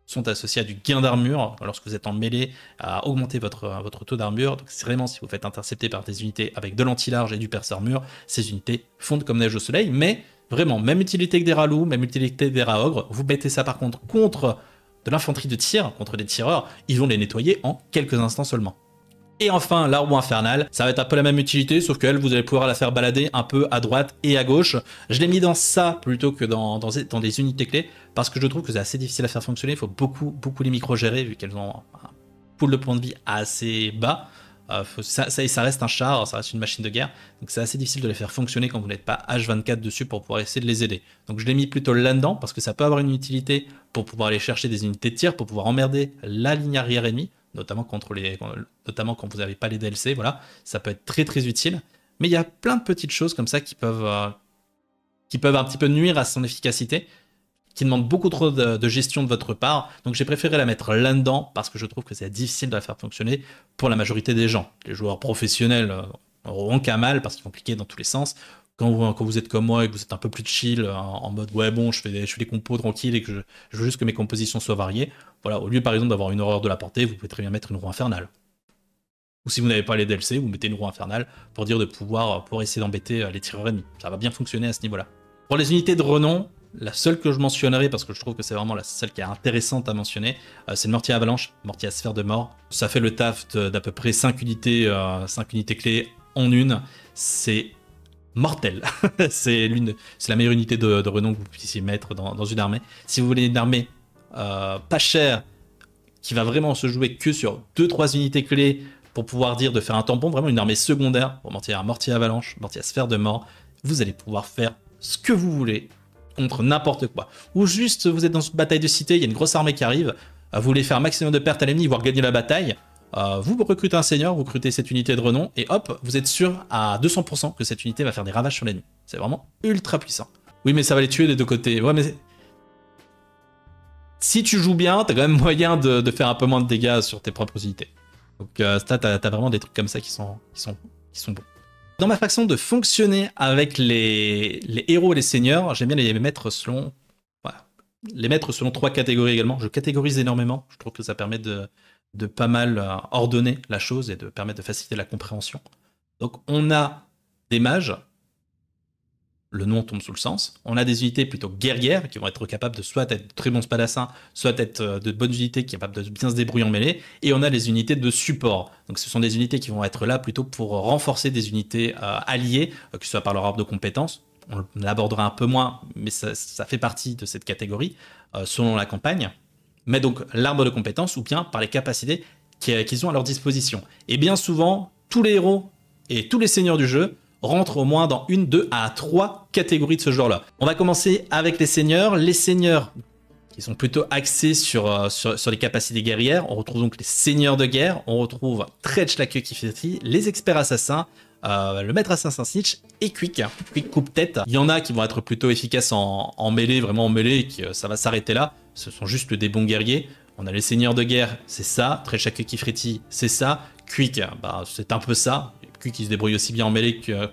S1: sont associés à du gain d'armure. Lorsque vous êtes en mêlée, à augmenter votre, votre taux d'armure. Donc, c'est vraiment si vous faites intercepter par des unités avec de l'anti-large et du perce-armure, ces unités fondent comme neige au soleil. Mais vraiment, même utilité que des rats même utilité que des rats ogres. Vous mettez ça par contre contre de l'infanterie de tir, contre des tireurs, ils vont les nettoyer en quelques instants seulement. Et enfin, l'arbre infernale, ça va être un peu la même utilité, sauf qu'elle, vous allez pouvoir la faire balader un peu à droite et à gauche. Je l'ai mis dans ça plutôt que dans, dans, des unités clés, parce que je trouve que c'est assez difficile à faire fonctionner. Il faut beaucoup, beaucoup les micro-gérer, vu qu'elles ont un pool de points de vie assez bas. Euh, ça, ça, reste un char, ça reste une machine de guerre, donc c'est assez difficile de les faire fonctionner quand vous n'êtes pas H24 dessus pour pouvoir essayer de les aider. Donc je l'ai mis plutôt là-dedans parce que ça peut avoir une utilité pour pouvoir aller chercher des unités de tir, pour pouvoir emmerder la ligne arrière ennemie, notamment, notamment quand vous n'avez pas les DLC, voilà, ça peut être très très utile. Mais il y a plein de petites choses comme ça qui peuvent, euh, qui peuvent un petit peu nuire à son efficacité, qui demandent beaucoup trop de, gestion de votre part. Donc j'ai préféré la mettre là-dedans parce que je trouve que c'est difficile de la faire fonctionner pour la majorité des gens. Les joueurs professionnels euh, n'auront qu'à mal parce qu'ils vont cliquer dans tous les sens quand vous, êtes comme moi et que vous êtes un peu plus chill, euh, en, mode ouais bon, je fais, des, je fais des compos tranquilles et que je, veux juste que mes compositions soient variées, voilà, au lieu par exemple d'avoir une horreur de la portée, vous pouvez très bien mettre une roue infernale. Ou si vous n'avez pas les DLC, vous mettez une roue infernale pour dire de pouvoir, euh, pour essayer d'embêter euh, les tireurs ennemis. Ça va bien fonctionner à ce niveau-là. Pour les unités de renom, la seule que je mentionnerai, parce que je trouve que c'est vraiment la seule qui est intéressante à mentionner, c'est le mortier avalanche, mortier à sphère de mort. Ça fait le taft d'à peu près 5 unités, 5 unités clés en une. C'est Mortel [LAUGHS] c'est l'une, c'est la meilleure unité de, renom que vous puissiez mettre dans, une armée. Si vous voulez une armée euh, pas chère, qui va vraiment se jouer que sur 2-3 unités clés pour pouvoir dire de faire un tampon, vraiment une armée secondaire pour mortier à mortier avalanche, mortier à sphère de mort, vous allez pouvoir faire ce que vous voulez contre n'importe quoi. Ou juste vous êtes dans une bataille de cité, il y a une grosse armée qui arrive, vous voulez faire un maximum de pertes à l'ennemi, voire gagner la bataille, euh, vous recrutez un seigneur, vous recrutez cette unité de renom, et hop, vous êtes sûr à 200% que cette unité va faire des ravages sur l'ennemi. C'est vraiment ultra puissant. Oui, mais ça va les tuer des deux côtés. Ouais, mais... Si tu joues bien, t'as quand même moyen de, faire un peu moins de dégâts sur tes propres unités. Donc euh, t'as as vraiment des trucs comme ça qui sont, qui sont, qui sont bons. Dans ma façon de fonctionner avec les, les héros et les seigneurs, j'aime bien les mettre selon... Voilà. Les mettre selon trois catégories également. Je catégorise énormément. Je trouve que ça permet de de pas mal euh, ordonner la chose et de permettre de faciliter la compréhension. Donc on a des mages, le nom tombe sous le sens, on a des unités plutôt guerrières qui vont être capables de soit être de très bons spadassins, soit être euh, de bonnes unités qui sont capables de bien se débrouiller en mêlée, et on a les unités de support. Donc ce sont des unités qui vont être là plutôt pour renforcer des unités euh, alliées, que ce soit par leur ordre de compétences, on l'abordera un peu moins, mais ça, fait partie de cette catégorie, selon la campagne mais donc l'arbre de compétences ou bien par les capacités euh, qu'ils ont à leur disposition. Et bien souvent, tous les héros et tous les seigneurs du jeu rentrent au moins dans une, deux à trois catégories de ce genre-là. On va commencer avec les seigneurs. Les seigneurs qui sont plutôt axés euh, sur, sur, les capacités guerrières. On retrouve donc les seigneurs de guerre, on retrouve Tretch la queue qui fait les experts assassins, euh, le maître assassin snitch et quick, hein. quick coupe tête. Il y en a qui vont être plutôt efficaces en, mêlée, vraiment en mêlée, et euh, ça va s'arrêter là. Ce sont juste des bons guerriers. On a les seigneurs de guerre, c'est ça. Très qui Kifriti, c'est ça. Quick, hein, bah, c'est un peu ça. Quick, il se débrouille aussi bien en mêlée que euh,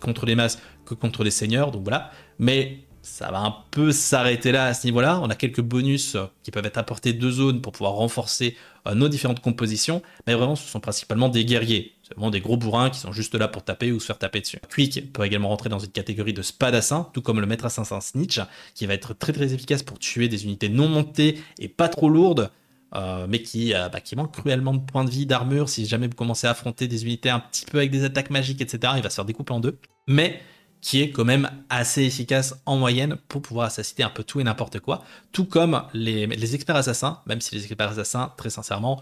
S1: contre les masses que contre les seigneurs, donc voilà. Mais ça va un peu s'arrêter là à ce niveau-là. On a quelques bonus qui peuvent être apportés deux zones pour pouvoir renforcer nos différentes compositions. Mais vraiment, ce sont principalement des guerriers des gros bourrins qui sont juste là pour taper ou se faire taper dessus. Quick peut également rentrer dans une catégorie de spadassin, tout comme le maître assassin Snitch, qui va être très très efficace pour tuer des unités non montées et pas trop lourdes, euh, mais qui, euh, bah, manque cruellement de points de vie, d'armure. Si jamais vous commencez à affronter des unités un petit peu avec des attaques magiques, etc., il va se faire découper en deux. Mais qui est quand même assez efficace en moyenne pour pouvoir assassiner un peu tout et n'importe quoi. Tout comme les experts assassins, même si les experts assassins, très sincèrement,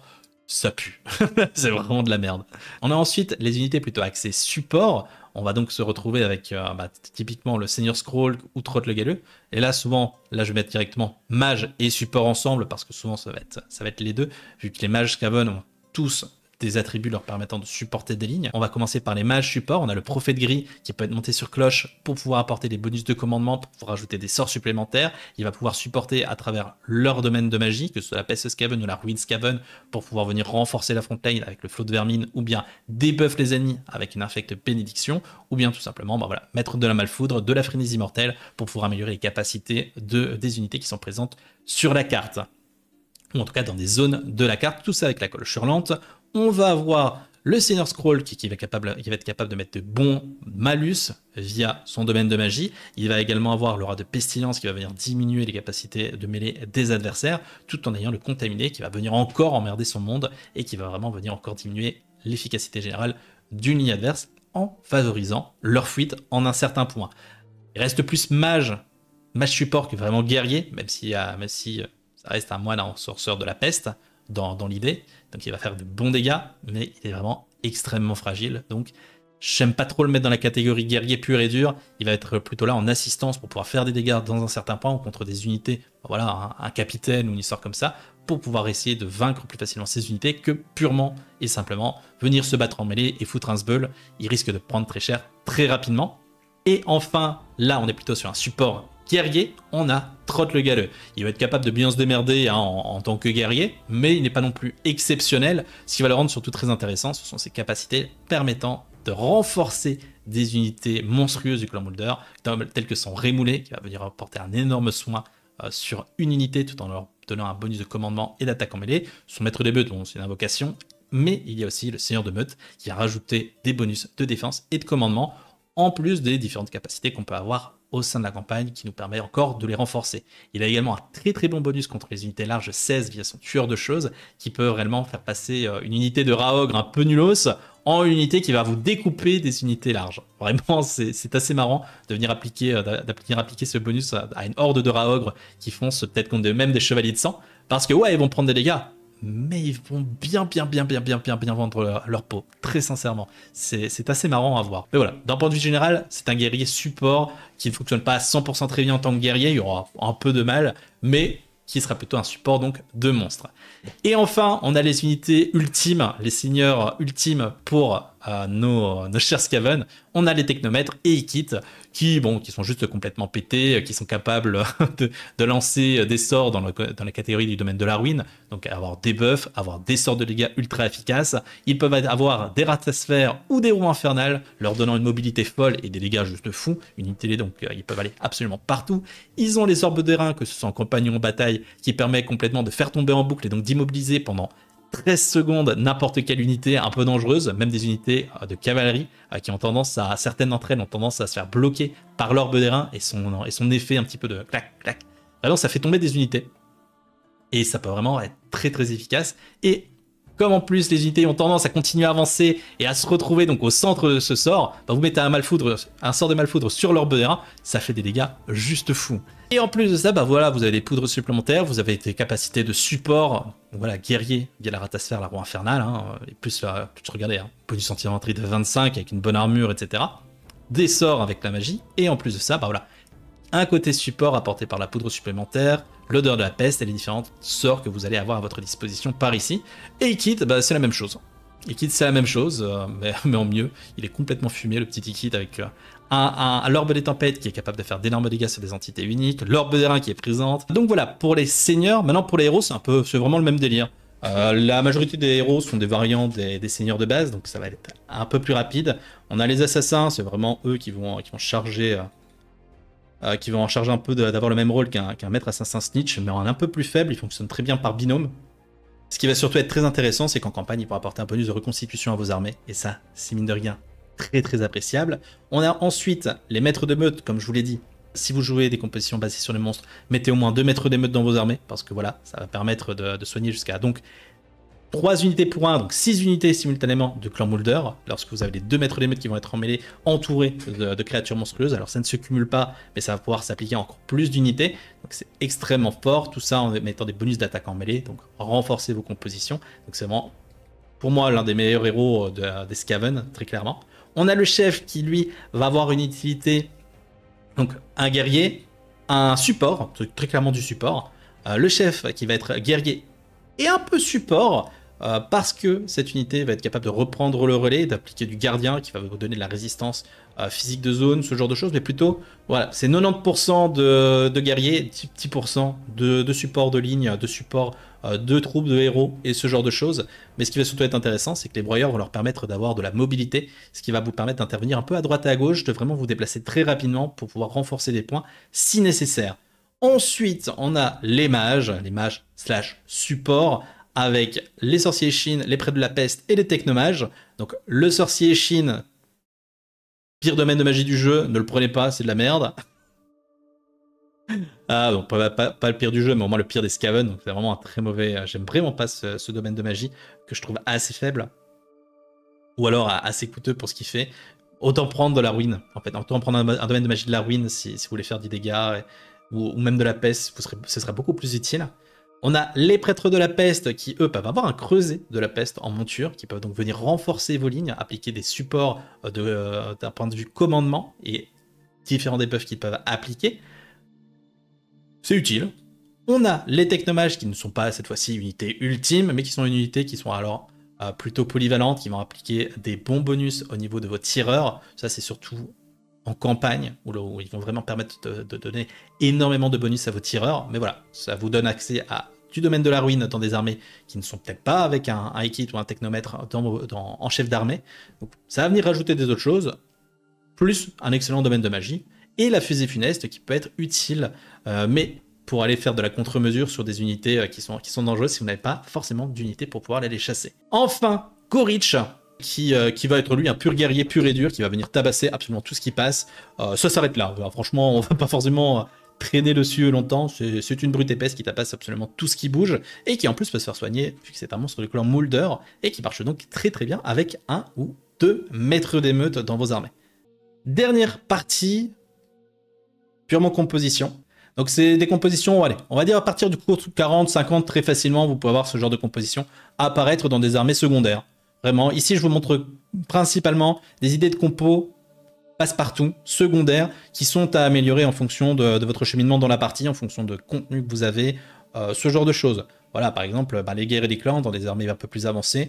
S1: ça pue. [LAUGHS] c'est vraiment de la merde. On a ensuite les unités plutôt axées support. On va donc se retrouver avec euh, bah, typiquement le Seigneur Scroll ou trotte le Galeux. Et là, souvent, là, je vais mettre directement mage et support ensemble parce que souvent, ça va être, ça va être les deux, vu que les mages scaven ont tous des attributs leur permettant de supporter des lignes. On va commencer par les mages support. On a le prophète gris qui peut être monté sur cloche pour pouvoir apporter des bonus de commandement, pour pouvoir ajouter des sorts supplémentaires. Il va pouvoir supporter à travers leur domaine de magie, que ce soit la peste scaven ou la ruine scaven, pour pouvoir venir renforcer la frontline avec le flot de vermine, ou bien débuff les ennemis avec une infecte bénédiction, ou bien tout simplement bah voilà, mettre de la malfoudre, de la frénésie mortelle pour pouvoir améliorer les capacités de, des unités qui sont présentes sur la carte ou en tout cas dans des zones de la carte, tout ça avec la colle churlante. On va avoir le Seigneur Scroll qui, va être capable de mettre de bons malus via son domaine de magie. Il va également avoir l'aura de pestilence qui va venir diminuer les capacités de mêlée des adversaires, tout en ayant le contaminé qui va venir encore emmerder son monde et qui va vraiment venir encore diminuer l'efficacité générale d'une ligne adverse en favorisant leur fuite en un certain point. Il reste plus mage, mage support que vraiment guerrier, même si, même si euh, ça reste un moine en sorceur de la peste dans, l'idée. Donc il va faire de bons dégâts, mais il est vraiment extrêmement fragile. Donc j'aime pas trop le mettre dans la catégorie guerrier pur et dur. Il va être plutôt là en assistance pour pouvoir faire des dégâts dans un certain point ou contre des unités. Voilà, un, capitaine ou une histoire comme ça pour pouvoir essayer de vaincre plus facilement ces unités que purement et simplement venir se battre en mêlée et foutre un bull. Il risque de prendre très cher très rapidement. Et enfin, là, on est plutôt sur un support guerrier, on a Trotte le Galeux. Il va être capable de bien se démerder hein, en, tant que guerrier, mais il n'est pas non plus exceptionnel. Ce qui va le rendre surtout très intéressant, ce sont ses capacités permettant de renforcer des unités monstrueuses du clan Mulder, telles que son Rémoulé, qui va venir apporter un énorme soin euh, sur une unité tout en leur donnant un bonus de commandement et d'attaque en mêlée. Son Maître des Meutes, c'est une invocation, mais il y a aussi le Seigneur de Meute, qui a rajouté des bonus de défense et de commandement, en plus des différentes capacités qu'on peut avoir au sein de la campagne qui nous permet encore de les renforcer. Il a également un très très bon bonus contre les unités larges 16 via son tueur de choses qui peut réellement faire passer euh, une unité de Raogre un peu nulos en une unité qui va vous découper des unités larges. [LAUGHS] Vraiment, c'est assez marrant de venir appliquer, euh, d'appliquer ce bonus à une horde de Raogre qui fonce peut-être contre même des chevaliers de sang parce que ouais, ils vont prendre des dégâts, mais ils vont bien, bien, bien, bien, bien, bien, bien vendre leur, peau, très sincèrement. C'est assez marrant à voir. Mais voilà, d'un point de vue général, c'est un guerrier support qui ne fonctionne pas à 100% très bien en tant que guerrier, il y aura un peu de mal, mais qui sera plutôt un support donc de monstre. Et enfin, on a les unités ultimes, les seigneurs ultimes pour nos, chers scaven on a les technomètres et Ikit qui, bon, qui sont juste complètement pétés, qui sont capables [LAUGHS] de, lancer des sorts dans, la catégorie du domaine de la ruine, donc avoir des buffs, avoir des sorts de dégâts ultra efficaces. Ils peuvent avoir des ratasphères ou des roues infernales, leur donnant une mobilité folle et des dégâts juste fous, une télé donc euh, ils peuvent aller absolument partout. Ils ont les Orbes de d'airain, que ce soit en compagnon bataille, qui permet complètement de faire tomber en boucle et donc d'immobiliser pendant 13 secondes n'importe quelle unité un peu dangereuse, même des unités euh, de cavalerie euh, qui ont tendance à, certaines d'entre elles ont tendance à se faire bloquer par l'orbe d'airain et son, et son effet un petit peu de clac, clac. Vraiment, ça fait tomber des unités. Et ça peut vraiment être très très efficace. Et comme en plus les unités ont tendance à continuer à avancer et à se retrouver donc au centre de ce sort, bah, vous mettez un malfoudre, un sort de malfoudre sur leur bonheur, ça fait des dégâts juste fous. Et en plus de ça, bah voilà, vous avez des poudres supplémentaires, vous avez des capacités de support, voilà, guerrier via la ratasphère, la roue infernale, hein, et plus, euh, tu hein, plus regardez, hein, bonus anti de 25 avec une bonne armure, etc. Des sorts avec la magie, et en plus de ça, bah voilà, un côté support apporté par la poudre supplémentaire, l'odeur de la peste et les différentes sorts que vous allez avoir à votre disposition par ici. Et Ikit, bah, c'est la même chose. Ikit, c'est la même chose, euh, mais, [LAUGHS] mais, en mieux. Il est complètement fumé, le petit Ikit, avec euh, un, l'orbe des tempêtes qui est capable de faire d'énormes dégâts sur des entités uniques, l'orbe des reins qui est présente. Donc voilà, pour les seigneurs, maintenant pour les héros, c'est un peu, c'est vraiment le même délire. Euh, la majorité des héros sont des variants des, seigneurs de base, donc ça va être un peu plus rapide. On a les assassins, c'est vraiment eux qui vont, qui vont charger euh, qui vont en charger un peu d'avoir le même rôle qu'un maître assassin snitch, mais en un peu plus faible, il fonctionne très bien par binôme. Ce qui va surtout être très intéressant, c'est qu'en campagne, il pourra apporter un bonus de reconstitution à vos armées, et ça, c'est mine de rien très très appréciable. On a ensuite les maîtres de meute, comme je vous l'ai dit. Si vous jouez des compositions basées sur les monstres, mettez au moins deux maîtres d'émeute dans vos armées, parce que voilà, ça va permettre de, de soigner jusqu'à. Donc, 3 unités pour 1, donc 6 unités simultanément de clan Mulder, lorsque vous avez les deux maîtres des qui vont être emmêlés, entourés de, créatures monstrueuses. Alors ça ne se cumule pas, mais ça va pouvoir s'appliquer encore plus d'unités. Donc c'est extrêmement fort, tout ça en mettant des bonus d'attaque en mêlée, donc renforcez vos compositions. Donc c'est vraiment, pour moi, l'un des meilleurs héros euh, des scaven très clairement. On a le chef qui, lui, va avoir une utilité, donc un guerrier, un support, très clairement du support. Euh, le chef qui va être guerrier et un peu support, euh, parce que cette unité va être capable de reprendre le relais, d'appliquer du gardien qui va vous donner de la résistance euh, physique de zone, ce genre de choses, mais plutôt, voilà, c'est 90% de, de, guerriers, 10%, de, de, support de ligne, de support euh, de troupes, de héros et ce genre de choses. Mais ce qui va surtout être intéressant, c'est que les broyeurs vont leur permettre d'avoir de la mobilité, ce qui va vous permettre d'intervenir un peu à droite et à gauche, de vraiment vous déplacer très rapidement pour pouvoir renforcer des points si nécessaire. Ensuite, on a les mages, les mages slash support, avec les sorciers Chine, les prêts de la peste et les technomages. Donc le sorcier Chine, pire domaine de magie du jeu, ne le prenez pas, c'est de la merde. [LAUGHS] Ah, bon, pas, le pire du jeu, mais au moins le pire des scaven, donc c'est vraiment un très mauvais. Euh, j'aime vraiment pas ce, domaine de magie que je trouve assez faible. Ou alors assez coûteux pour ce qu'il fait. Autant prendre de la ruine, en fait. Autant prendre un, domaine de magie de la ruine si, vous voulez faire des dégâts, ou, même de la peste, ce sera beaucoup plus utile. On a les prêtres de la peste qui, eux, peuvent avoir un creuset de la peste en monture, qui peuvent donc venir renforcer vos lignes, appliquer des supports euh, euh, d'un point de vue commandement et différents debuffs qu'ils peuvent appliquer. C'est utile. On a les technomages qui ne sont pas cette fois-ci unité ultime, mais qui sont une unité qui sont alors euh, plutôt polyvalentes, qui vont appliquer des bons bonus au niveau de vos tireurs. Ça, c'est surtout en campagne, où, ils vont vraiment permettre de, donner énormément de bonus à vos tireurs. Mais voilà, ça vous donne accès à du domaine de la ruine dans des armées qui ne sont peut-être pas avec un, un kit ou un technomètre en chef d'armée. Donc ça va venir rajouter des autres choses, plus un excellent domaine de magie, et la fusée funeste qui peut être utile, euh, mais pour aller faire de la contre-mesure sur des unités euh, qui sont, qui sont dangereuses si vous n'avez pas forcément d'unités pour pouvoir aller les chasser. Enfin, Gorich, euh, qui, va être lui un pur guerrier pur et dur, qui va venir tabasser absolument tout ce qui passe. Euh, ça s'arrête là. Euh, franchement, on va pas forcément traîner le dessus longtemps. C'est une brute épaisse qui tabasse absolument tout ce qui bouge et qui en plus peut se faire soigner, vu que c'est un monstre du clan Mulder et qui marche donc très très bien avec un ou deux maîtres d'émeute dans vos armées. Dernière partie, purement composition. Donc c'est des compositions, allez, on va dire à partir du cours 40-50 très facilement, vous pouvez avoir ce genre de composition apparaître dans des armées secondaires. Vraiment, ici je vous montre principalement des idées de compos passe-partout, secondaires, qui sont à améliorer en fonction de, votre cheminement dans la partie, en fonction de contenu que vous avez, euh, ce genre de choses. Voilà, par exemple, bah, les guerres et les clans dans des armées un peu plus avancées,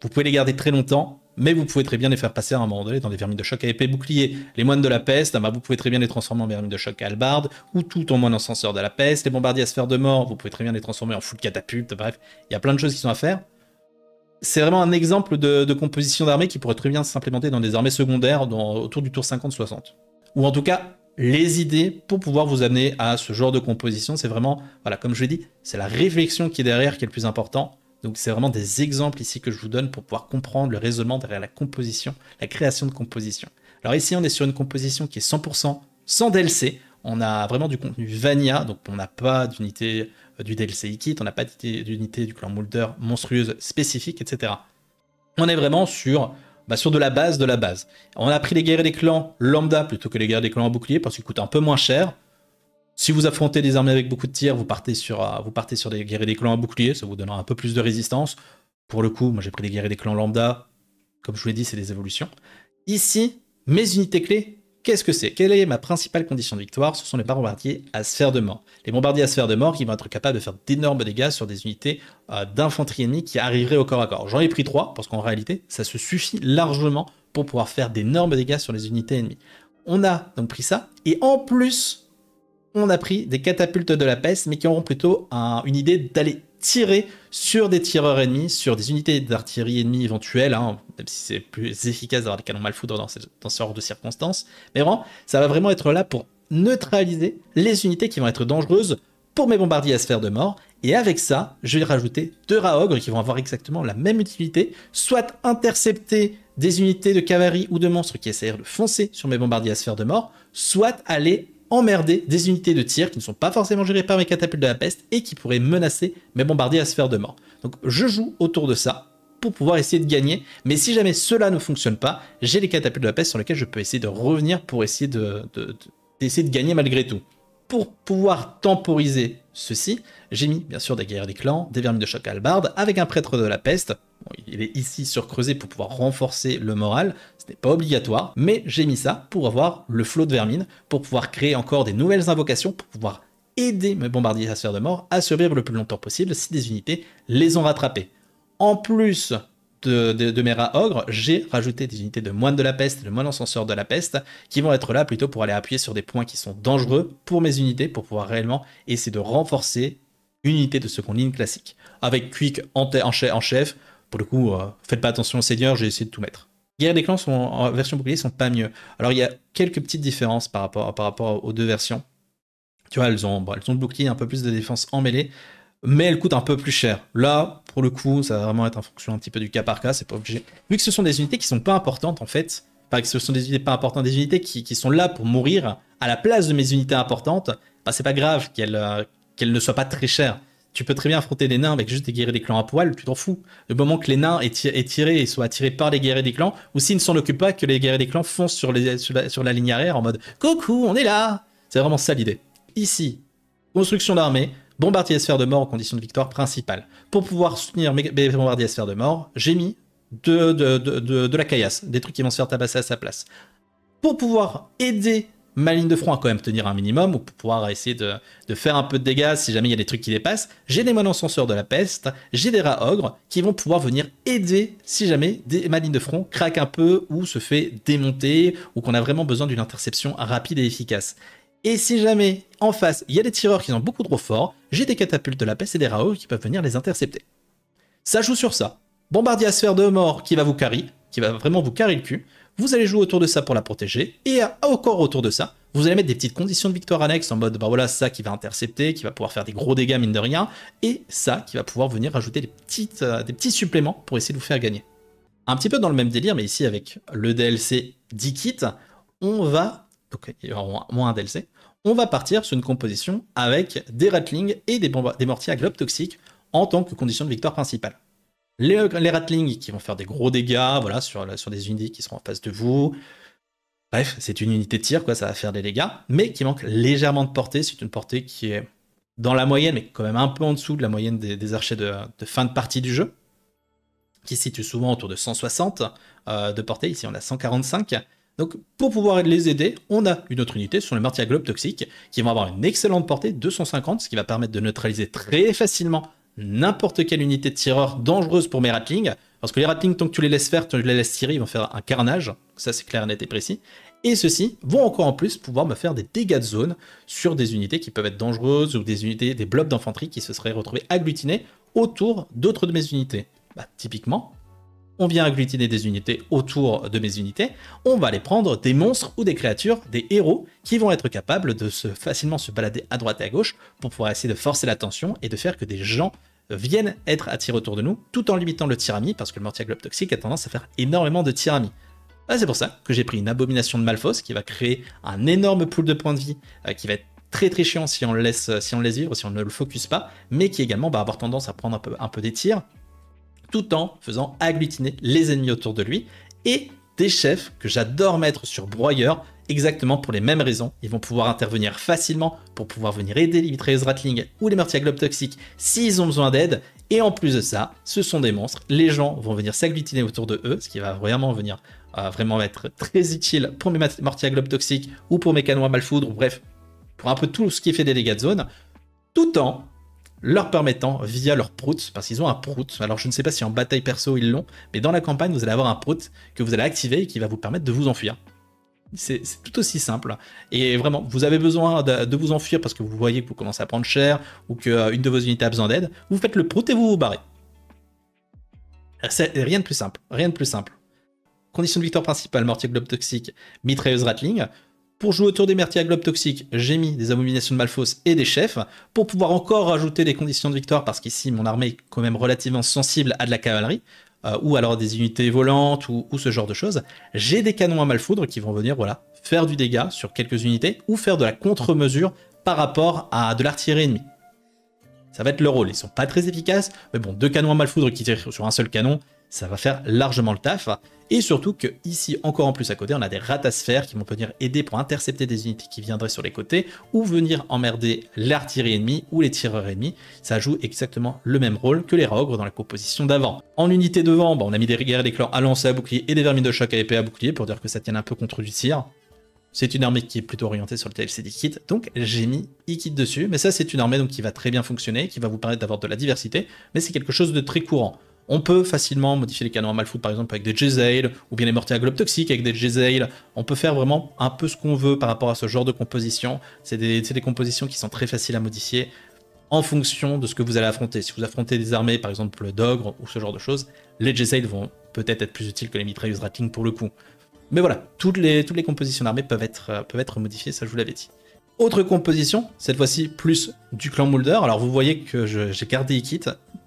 S1: vous pouvez les garder très longtemps, mais vous pouvez très bien les faire passer à un moment donné dans des vermines de choc à épée bouclier. Les moines de la peste, bah, vous pouvez très bien les transformer en vermines de choc à albarde, ou tout en moine censeur de la peste. Les bombardiers à sphère de mort, vous pouvez très bien les transformer en full catapulte. Bref, il y a plein de choses qui sont à faire c'est vraiment un exemple de, composition d'armée qui pourrait très bien s'implémenter dans des armées secondaires autour du tour 50-60. Ou en tout cas, les idées pour pouvoir vous amener à ce genre de composition, c'est vraiment, voilà, comme je l'ai dit, c'est la réflexion qui est derrière qui est le plus important. Donc c'est vraiment des exemples ici que je vous donne pour pouvoir comprendre le raisonnement derrière la composition, la création de composition. Alors ici, on est sur une composition qui est 100% sans DLC. On a vraiment du contenu vanilla, donc on n'a pas d'unité euh, du DLC Kit, on n'a pas d'unité du clan Mulder monstrueuse spécifique, etc. On est vraiment sur, bah, sur de la base de la base. On a pris les guerriers des clans lambda plutôt que les guerriers des clans à bouclier parce qu'ils coûtent un peu moins cher. Si vous affrontez des armées avec beaucoup de tirs, vous partez sur, euh, vous partez sur des guerriers des clans à bouclier, ça vous donnera un peu plus de résistance. Pour le coup, moi j'ai pris des guerriers des clans lambda, comme je vous l'ai dit, c'est des évolutions. Ici, mes unités clés, Qu'est-ce que c'est Quelle est ma principale condition de victoire Ce sont les bombardiers à sphère de mort. Les bombardiers à sphère de mort qui vont être capables de faire d'énormes dégâts sur des unités euh, d'infanterie ennemie qui arriveraient au corps à corps. J'en ai pris trois, parce qu'en réalité, ça se suffit largement pour pouvoir faire d'énormes dégâts sur les unités ennemies. On a donc pris ça, et en plus, on a pris des catapultes de la peste, mais qui auront plutôt une idée d'aller tirer sur des tireurs ennemis, sur des unités d'artillerie ennemies éventuelles, hein, même si c'est plus [LAUGHS] efficace d'avoir des canons mal foudre dans, dans ce genre de circonstances. Mais vraiment, ça va vraiment être là pour neutraliser les unités qui vont être dangereuses pour mes bombardiers à sphère de mort. Et avec ça, je vais rajouter deux Raogres qui vont avoir exactement la même utilité, soit intercepter des unités de cavalerie ou de monstres qui essaient de foncer sur mes bombardiers à sphère de mort, soit aller emmerder des unités de tir qui ne sont pas forcément gérées par mes catapultes de la peste et qui pourraient menacer mes bombardiers à sphère de mort. Donc je joue autour de ça pour pouvoir essayer de gagner, mais si jamais cela ne fonctionne pas, j'ai les catapultes de la peste sur lesquelles je peux essayer de revenir pour essayer de, de, essayer de gagner malgré tout. Pour pouvoir temporiser Ceci, j'ai mis bien sûr des guerriers des clans, des vermines de choc Albarde, avec un prêtre de la peste. il est ici surcreusé pour pouvoir renforcer le moral, ce n'est pas obligatoire, mais j'ai mis ça pour avoir le flot de vermine, pour pouvoir créer encore des nouvelles invocations, pour pouvoir aider mes bombardiers sœur de mort à survivre le plus longtemps possible si des unités les ont rattrapés. En plus de, mes rats ogres, j'ai rajouté des unités de moines de la peste, de moine encenseur de la peste, qui vont être là plutôt pour aller appuyer sur des points qui sont dangereux pour mes unités, pour pouvoir réellement essayer de renforcer une unité de seconde ligne classique. Avec Quick en, en chef, pour le coup, euh, faites pas attention au seigneur, j'ai essayé de tout mettre. Guerre des clans sont, en version bouclier sont pas mieux. Alors il y a quelques petites différences par rapport, par rapport aux deux versions. Tu vois, elles ont, elles le bouclier, un peu plus de défense en mêlée mais elle coûte un peu plus cher. Là, pour le coup, ça va vraiment être en fonction un petit peu du cas par cas, c'est pas obligé. Vu que ce sont des unités qui sont pas importantes en fait, enfin que ce sont des unités pas importantes, des unités qui, sont là pour mourir à la place de mes unités importantes, bah c'est pas grave euh, qu'elles ne soient pas très chères. Tu peux très bien affronter des nains avec juste des guerriers des clans à poil, tu t'en fous. Le moment que les nains aient tiré et soient attirés par les guerriers des clans, ou s'ils ne s'en occupent pas, que les guerriers des clans foncent sur, les, sur la ligne arrière en mode Coucou, on est là C'est vraiment ça l'idée. Ici, construction d'armée, Bombardier sphère de mort en condition de victoire principale. Pour pouvoir soutenir mes, bombardiers sphère de mort, j'ai mis de, la caillasse, des trucs qui vont se faire tabasser à sa place. Pour pouvoir aider ma ligne de front à quand même tenir un minimum, ou pour pouvoir essayer de, faire un peu de dégâts si jamais il y a des trucs qui dépassent, j'ai des moines de la peste, j'ai des rats ogres qui vont pouvoir venir aider si jamais des, ma ligne de front craque un peu ou se fait démonter, ou qu'on a vraiment besoin d'une interception rapide et efficace. Et si jamais en face il y a des tireurs qui sont beaucoup trop forts, j'ai des catapultes de la peste et des Rao qui peuvent venir les intercepter. Ça joue sur ça. Bombardier à sphère de mort qui va vous carry, qui va vraiment vous carry le cul. Vous allez jouer autour de ça pour la protéger. Et encore autour de ça, vous allez mettre des petites conditions de victoire annexes en mode bah voilà, ça qui va intercepter, qui va pouvoir faire des gros dégâts mine de rien. Et ça qui va pouvoir venir rajouter des, euh, des petits suppléments pour essayer de vous faire gagner. Un petit peu dans le même délire, mais ici avec le DLC 10 kits, on va Ok, il y aura moins un DLC, on va partir sur une composition avec des ratlings et des, mortiers à globe toxique en tant que condition de victoire principale. Les, les, ratlings qui vont faire des gros dégâts voilà, sur, des unités qui seront en face de vous. Bref, c'est une unité de tir, quoi, ça va faire des dégâts, mais qui manque légèrement de portée. C'est une portée qui est dans la moyenne, mais quand même un peu en dessous de la moyenne des, archers de, fin de partie du jeu, qui se situe souvent autour de 160 euh, de portée. Ici, on a 145. Donc, pour pouvoir les aider, on a une autre unité, sur sont les martyrs globes toxiques, qui vont avoir une excellente portée, 250, ce qui va permettre de neutraliser très facilement n'importe quelle unité de tireur dangereuse pour mes ratlings. Parce que les ratlings, tant que tu les laisses faire, tu les laisses tirer, ils vont faire un carnage. Ça, c'est clair, net et précis. Et ceux-ci vont encore en plus pouvoir me faire des dégâts de zone sur des unités qui peuvent être dangereuses ou des unités, des blobs d'infanterie qui se seraient retrouvés agglutinés autour d'autres de mes unités. Bah, typiquement, on vient agglutiner des unités autour de mes unités, on va les prendre des monstres ou des créatures, des héros, qui vont être capables de se facilement se balader à droite et à gauche pour pouvoir essayer de forcer l'attention et de faire que des gens viennent être attirés autour de nous, tout en limitant le tirami, parce que le mortier globe toxique a tendance à faire énormément de tirami. Ah, c'est pour ça que j'ai pris une abomination de Malphos qui va créer un énorme pool de points de vie euh, qui va être très très chiant si on le laisse, euh, si on le laisse vivre, si on ne le focus pas, mais qui également va avoir tendance à prendre un peu, un peu des tirs tout en faisant agglutiner les ennemis autour de lui et des chefs que j'adore mettre sur broyeur exactement pour les mêmes raisons. Ils vont pouvoir intervenir facilement pour pouvoir venir aider les mitrailleuses Ratling ou les meurtriers à globe toxique s'ils ont besoin d'aide. Et en plus de ça, ce sont des monstres. Les gens vont venir s'agglutiner autour de eux, ce qui va vraiment venir euh, vraiment être très utile pour mes mortiers à globe toxique ou pour mes canons à malfoudre, ou bref, pour un peu tout ce qui fait des dégâts de zone. Tout en leur permettant, via leur prout, parce qu'ils ont un prout, alors je ne sais pas si en bataille perso ils l'ont, mais dans la campagne vous allez avoir un prout que vous allez activer et qui va vous permettre de vous enfuir. C'est tout aussi simple. Et vraiment, vous avez besoin de, vous enfuir parce que vous voyez que vous commencez à prendre cher ou qu'une euh, de vos unités a besoin d'aide, vous faites le prout et vous vous barrez. C'est rien de plus simple, rien de plus simple. Condition de victoire principale, mortier globe toxique, mitrailleuse rattling. Pour jouer autour des mertiers à globe toxique, j'ai mis des abominations de Malfos et des chefs, pour pouvoir encore rajouter des conditions de victoire, parce qu'ici mon armée est quand même relativement sensible à de la cavalerie, euh, ou alors des unités volantes, ou, ce genre de choses. J'ai des canons à malfoudre qui vont venir voilà, faire du dégât sur quelques unités, ou faire de la contre-mesure par rapport à de l'artillerie ennemie. Ça va être leur rôle, ils sont pas très efficaces, mais bon, deux canons à malfoudre qui tirent sur un seul canon, ça va faire largement le taf. Et surtout que ici, encore en plus à côté, on a des ratasphères qui vont venir aider pour intercepter des unités qui viendraient sur les côtés ou venir emmerder l'artillerie ennemie ou les tireurs ennemis. Ça joue exactement le même rôle que les rogres dans la composition d'avant. En unité devant, on a mis des guerriers des clans à lancer à bouclier et des vermines de choc à épée à bouclier pour dire que ça tienne un peu contre du tir. C'est une armée qui est plutôt orientée sur le TLC kit, donc j'ai mis IKIT dessus, mais ça c'est une armée donc qui va très bien fonctionner, qui va vous permettre d'avoir de la diversité, mais c'est quelque chose de très courant on peut facilement modifier les canons à Malfoot par exemple avec des Jezail ou bien les mortiers à globe toxique avec des Jezail. On peut faire vraiment un peu ce qu'on veut par rapport à ce genre de composition. C'est des, compositions qui sont très faciles à modifier en fonction de ce que vous allez affronter. Si vous affrontez des armées, par exemple le Dogre ou ce genre de choses, les Jezail vont peut-être être plus utiles que les mitrailleuses Rattling pour le coup. Mais voilà, toutes les, compositions d'armées peuvent être, euh, peuvent être modifiées, ça je vous l'avais dit. Autre composition, cette fois-ci plus du clan Mulder. Alors vous voyez que j'ai gardé Ikit,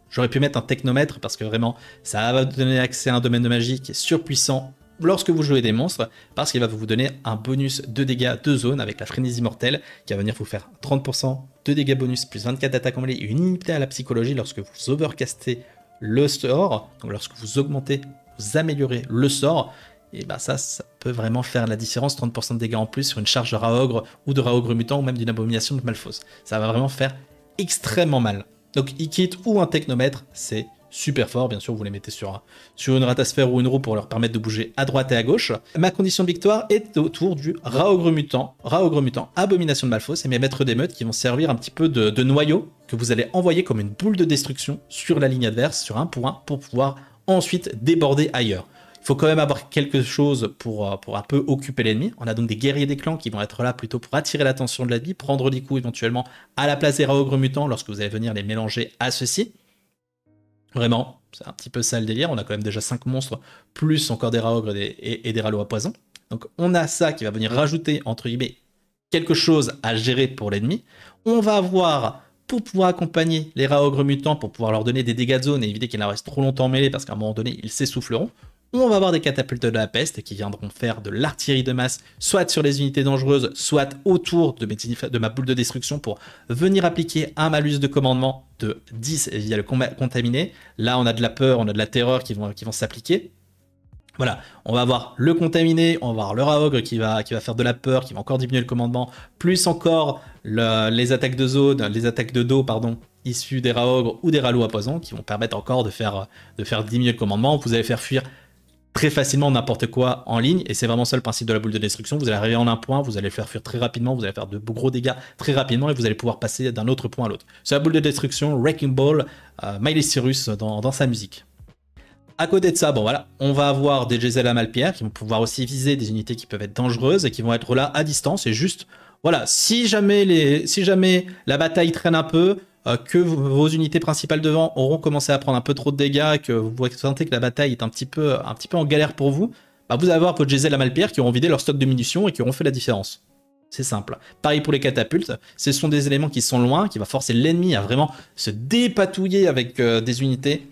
S1: J'aurais pu mettre un technomètre parce que vraiment, ça va vous donner accès à un domaine de magie qui est surpuissant lorsque vous jouez des monstres, parce qu'il va vous donner un bonus de dégâts de zone avec la frénésie mortelle, qui va venir vous faire 30% de dégâts bonus, plus 24 d'attaque en et une unité à la psychologie lorsque vous overcastez le sort, donc lorsque vous augmentez, vous améliorez le sort, et bah ça, ça peut vraiment faire la différence, 30% de dégâts en plus sur une charge de Raogre ou de Raogre mutant, ou même d'une abomination de malfausse. Ça va vraiment faire extrêmement mal. Donc il kit ou un technomètre, c'est super fort, bien sûr vous les mettez sur, sur une ratasphère ou une roue pour leur permettre de bouger à droite et à gauche. Ma condition de victoire est autour du Raogre Mutant, Raogre Mutant, Abomination de Malfos et mes maîtres d'émeute qui vont servir un petit peu de, de noyau que vous allez envoyer comme une boule de destruction sur la ligne adverse, sur un point, pour pouvoir ensuite déborder ailleurs faut quand même avoir quelque chose pour, euh, pour un peu occuper l'ennemi. On a donc des guerriers des clans qui vont être là plutôt pour attirer l'attention de l'ennemi, prendre des coups éventuellement à la place des raogres mutants lorsque vous allez venir les mélanger à ceux-ci. Vraiment, c'est un petit peu ça le délire. On a quand même déjà 5 monstres, plus encore des raogres et, des ralots à poison. Donc on a ça qui va venir rajouter, entre guillemets, quelque chose à gérer pour l'ennemi. On va avoir, pour pouvoir accompagner les raogres mutants, pour pouvoir leur donner des dégâts de zone et éviter qu'ils en restent trop longtemps mêlés, parce qu'à un moment donné, ils s'essouffleront on va avoir des catapultes de la peste qui viendront faire de l'artillerie de masse, soit sur les unités dangereuses, soit autour de, ma boule de destruction pour venir appliquer un malus de commandement de 10 via le combat contaminé. Là, on a de la peur, on a de la terreur qui vont, vont s'appliquer. Voilà, on va avoir le contaminé, on va avoir le raogre qui va, qui va faire de la peur, qui va encore diminuer le commandement, plus encore les attaques de zone, les attaques de dos, pardon, issues des raogres ou des ralots à poison, qui vont permettre encore de faire, de faire diminuer le commandement. Vous allez faire fuir très facilement n'importe quoi en ligne. Et c'est vraiment ça le principe de la boule de destruction. Vous allez arriver en un point, vous allez faire fuir très rapidement, vous allez faire de gros dégâts très rapidement et vous allez pouvoir passer d'un autre point à l'autre. C'est la boule de destruction, Wrecking Ball, euh, Miley Cyrus dans, sa musique. À côté de ça, bon voilà, on va avoir des Giselle à Malpierre qui vont pouvoir aussi viser des unités qui peuvent être dangereuses et qui vont être là à distance et juste voilà, si jamais, les, si jamais la bataille traîne un peu, euh, que vos unités principales devant auront commencé à prendre un peu trop de dégâts, que vous sentez que la bataille est un petit peu, un petit peu en galère pour vous, bah, vous allez avoir votre et à Malpierre qui auront vidé leur stock de munitions et qui auront fait la différence. C'est simple. Pareil pour les catapultes, ce sont des éléments qui sont loin, qui va forcer l'ennemi à vraiment se dépatouiller avec euh, des unités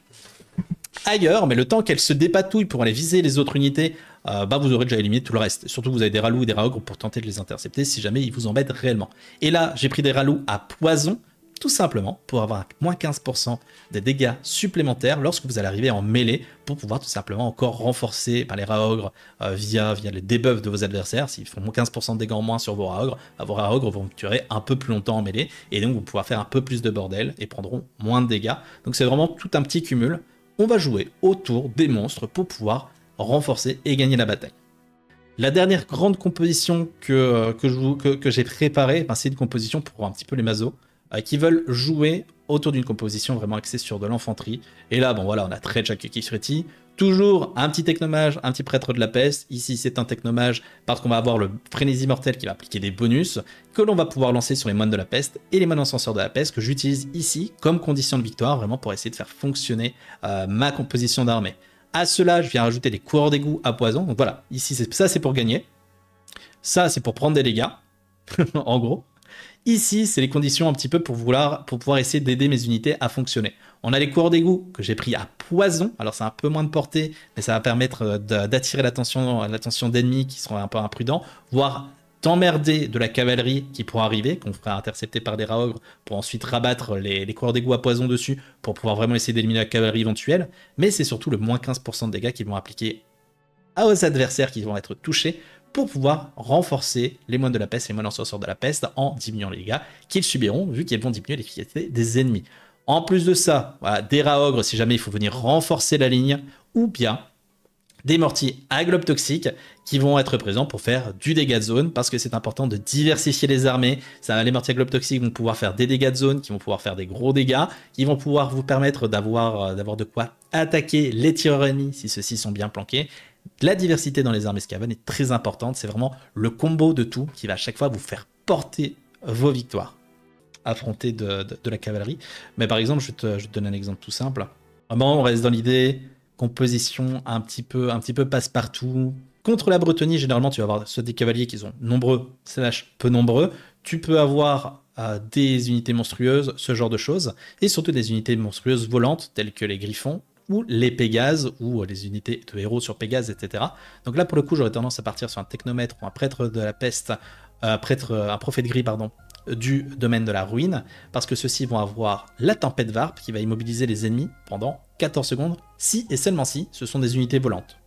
S1: ailleurs, mais le temps qu'elles se dépatouillent pour aller viser les autres unités, euh, bah vous aurez déjà éliminé tout le reste. Surtout vous avez des ralous et des raogres pour tenter de les intercepter si jamais ils vous embêtent réellement. Et là, j'ai pris des ralous à poison, tout simplement pour avoir moins 15% des dégâts supplémentaires lorsque vous allez arriver en mêlée pour pouvoir tout simplement encore renforcer par les raogres euh, via, via les debuffs de vos adversaires. S'ils font moins 15% de dégâts en moins sur vos raogres, bah, vos raogres vont tuer un peu plus longtemps en mêlée et donc vous pourrez faire un peu plus de bordel et prendront moins de dégâts. Donc c'est vraiment tout un petit cumul. On va jouer autour des monstres pour pouvoir renforcer et gagner la bataille. La dernière grande composition que, euh, que j'ai préparée, ben, c'est une composition pour un petit peu les mazos. Euh, qui veulent jouer autour d'une composition vraiment axée sur de l'infanterie. Et là, bon voilà, on a très Jack Kikifretti. Toujours un petit technomage, un petit prêtre de la peste. Ici, c'est un technomage parce qu'on va avoir le frénésie mortelle qui va appliquer des bonus que l'on va pouvoir lancer sur les moines de la peste et les moines encenseurs de la peste que j'utilise ici comme condition de victoire, vraiment pour essayer de faire fonctionner euh, ma composition d'armée. À cela, je viens rajouter des coureurs d'égout à poison. Donc voilà, ici, ça c'est pour gagner. Ça, c'est pour prendre des dégâts, [LAUGHS] en gros. Ici, c'est les conditions un petit peu pour, vouloir, pour pouvoir essayer d'aider mes unités à fonctionner. On a les cours d'égout que j'ai pris à poison. Alors, c'est un peu moins de portée, mais ça va permettre euh, d'attirer l'attention d'ennemis qui seront un peu imprudents, voire d'emmerder de la cavalerie qui pourra arriver, qu'on fera intercepter par des raogres pour ensuite rabattre les, les coureurs d'égout à poison dessus pour pouvoir vraiment essayer d'éliminer la cavalerie éventuelle. Mais c'est surtout le moins 15% de dégâts qu'ils vont appliquer à aux adversaires qui vont être touchés pour pouvoir renforcer les moines de la peste, les moines en de la peste, en diminuant les dégâts qu'ils subiront, vu qu'ils vont diminuer l'efficacité des ennemis. En plus de ça, des rats si jamais il faut venir renforcer la ligne, ou bien des mortiers à globe toxique qui vont être présents pour faire du dégât de zone parce que c'est important de diversifier les armées. Ça, les mortiers à globe toxique vont pouvoir faire des dégâts de zone, qui vont pouvoir faire des gros dégâts, qui vont pouvoir vous permettre d'avoir, euh, d'avoir de quoi attaquer les tireurs ennemis si ceux-ci sont bien planqués la diversité dans les armes escavanes est très importante. C'est vraiment le combo de tout qui va à chaque fois vous faire porter vos victoires. Affronter de, la cavalerie. Mais par exemple, je te, te donne un exemple tout simple. Vraiment, ah on reste dans l'idée composition un petit peu, un petit peu passe-partout. Contre la Bretonie, généralement, tu vas avoir soit des cavaliers qui sont nombreux, slash peu nombreux. Tu peux avoir euh, des unités monstrueuses, ce genre de choses, et surtout des unités monstrueuses volantes telles que les griffons ou les Pégases, ou euh, les unités de héros sur Pégase, etc. Donc là, pour le coup, j'aurais tendance à partir sur un technomètre ou un prêtre de la peste, euh, un prêtre, euh, un prophète gris, pardon, du domaine de la ruine, parce que ceux-ci vont avoir la tempête Varp qui va immobiliser les ennemis pendant 14 secondes, si et seulement si ce sont des unités volantes.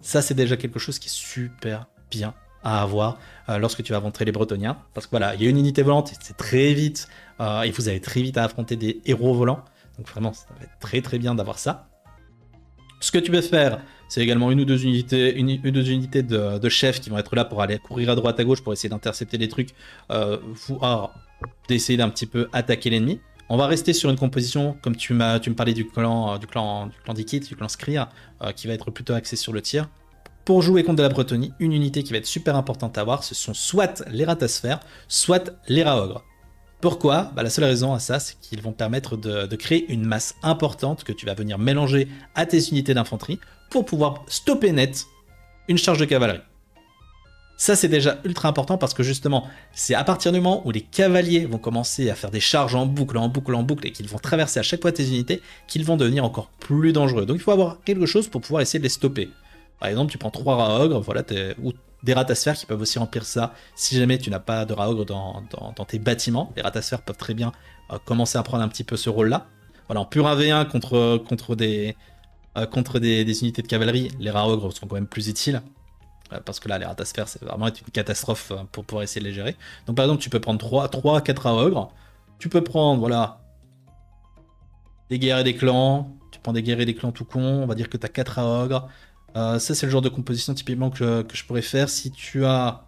S1: Ça, c'est déjà quelque chose qui est super bien à avoir lorsque tu vas rentrer les Bretoniens, parce que voilà, il y a une unité volante, c'est très vite, et vous allez très vite à affronter des héros volants. Donc vraiment, ça va être très très bien d'avoir ça. Ce que tu peux faire, c'est également une ou deux unités, une, deux unités de, chefs qui vont être là pour aller courir à droite à gauche pour essayer d'intercepter les trucs, euh, voire d'essayer d'un petit peu attaquer l'ennemi. On va rester sur une composition, comme tu, m'as, tu me parlais du clan euh, du clan du clan d'Ikit, du clan Skrir, euh, qui va être plutôt axé sur le tir. Pour jouer contre de la Bretonie, une unité qui va être super importante à avoir, ce sont soit les Ratasphères, soit les Raogres. Pourquoi bah, La seule raison à ça, c'est qu'ils vont permettre de, de, créer une masse importante que tu vas venir mélanger à tes unités d'infanterie pour pouvoir stopper net une charge de cavalerie. Ça, c'est déjà ultra important parce que justement, c'est à partir du moment où les cavaliers vont commencer à faire des charges en boucle, en boucle, en boucle et qu'ils vont traverser à chaque fois tes unités, qu'ils vont devenir encore plus dangereux. Donc il faut avoir quelque chose pour pouvoir essayer de les stopper. Par exemple, tu prends trois Raogres, voilà, ou des ratasphères qui peuvent aussi remplir ça. Si jamais tu n'as pas de raogres dans, tes bâtiments, les ratasphères peuvent très bien euh, commencer à prendre un petit peu ce rôle-là. Voilà, en pur 1 1 contre, contre, des, euh, contre des, unités de cavalerie, les raogres sont quand même plus utiles. Euh, parce que là, les ratasphères, c'est vraiment une catastrophe pour pouvoir essayer de les gérer. Donc par exemple, tu peux prendre 3, 3 4 raogres. Tu peux prendre, voilà, des guerres et des clans. Tu prends des guerres des clans tout con. On va dire que tu as 4 raogres. Euh, ça, c'est le genre de composition typiquement que, je pourrais faire. Si tu as.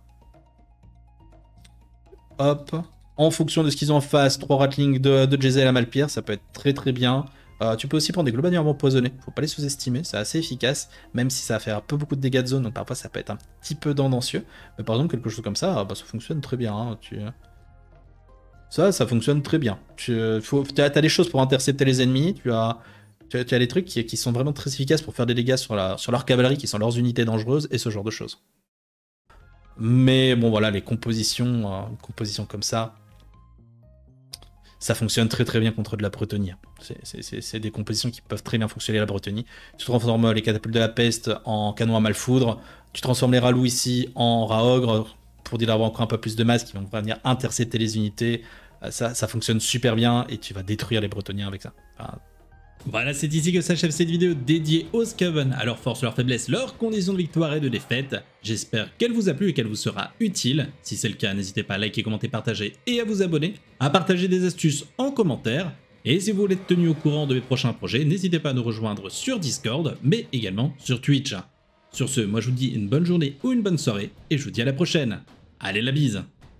S1: Hop. En fonction de ce qu'ils ont en face, 3 rattling de, de Jezel à Malpierre, ça peut être très très bien. Euh, tu peux aussi prendre des globaniums empoisonnés, faut pas les sous-estimer, c'est assez efficace, même si ça fait faire un peu beaucoup de dégâts de zone, donc parfois ça peut être un petit peu tendancieux. Mais par exemple, quelque chose comme ça, ah bah, ça fonctionne très bien. Hein, tu... Ça, ça fonctionne très bien. Tu faut... as, des choses pour intercepter les ennemis, tu as tu, as, des trucs qui, sont vraiment très efficaces pour faire des dégâts sur, la, sur leur cavalerie, qui sont leurs unités dangereuses, et ce genre de choses. Mais bon, voilà, les compositions, euh, comme ça, ça fonctionne très très bien contre de la Bretonie. C'est des compositions qui peuvent très bien fonctionner à la Bretonie. Tu transformes euh, les catapultes de la peste en canons à malfoudre, tu transformes les ralous ici en raogre pour dire avoir encore un peu plus de masse qui vont venir intercepter les unités. Euh, ça, fonctionne super bien et tu vas détruire les Bretoniens avec ça. Voilà, c'est ici que s'achève cette vidéo dédiée aux Skaven, à leur force, leurs faiblesses, leurs conditions de victoire et de défaite. J'espère qu'elle vous a plu et qu'elle vous sera utile. Si c'est le cas, n'hésitez pas à liker, commenter, partager et à vous abonner, à partager des astuces en commentaire. Et si vous voulez être tenu au courant de mes prochains projets, n'hésitez pas à nous rejoindre sur Discord, mais également sur Twitch. Sur ce, moi je vous dis une bonne journée ou une bonne soirée, et je vous dis à la prochaine. Allez la bise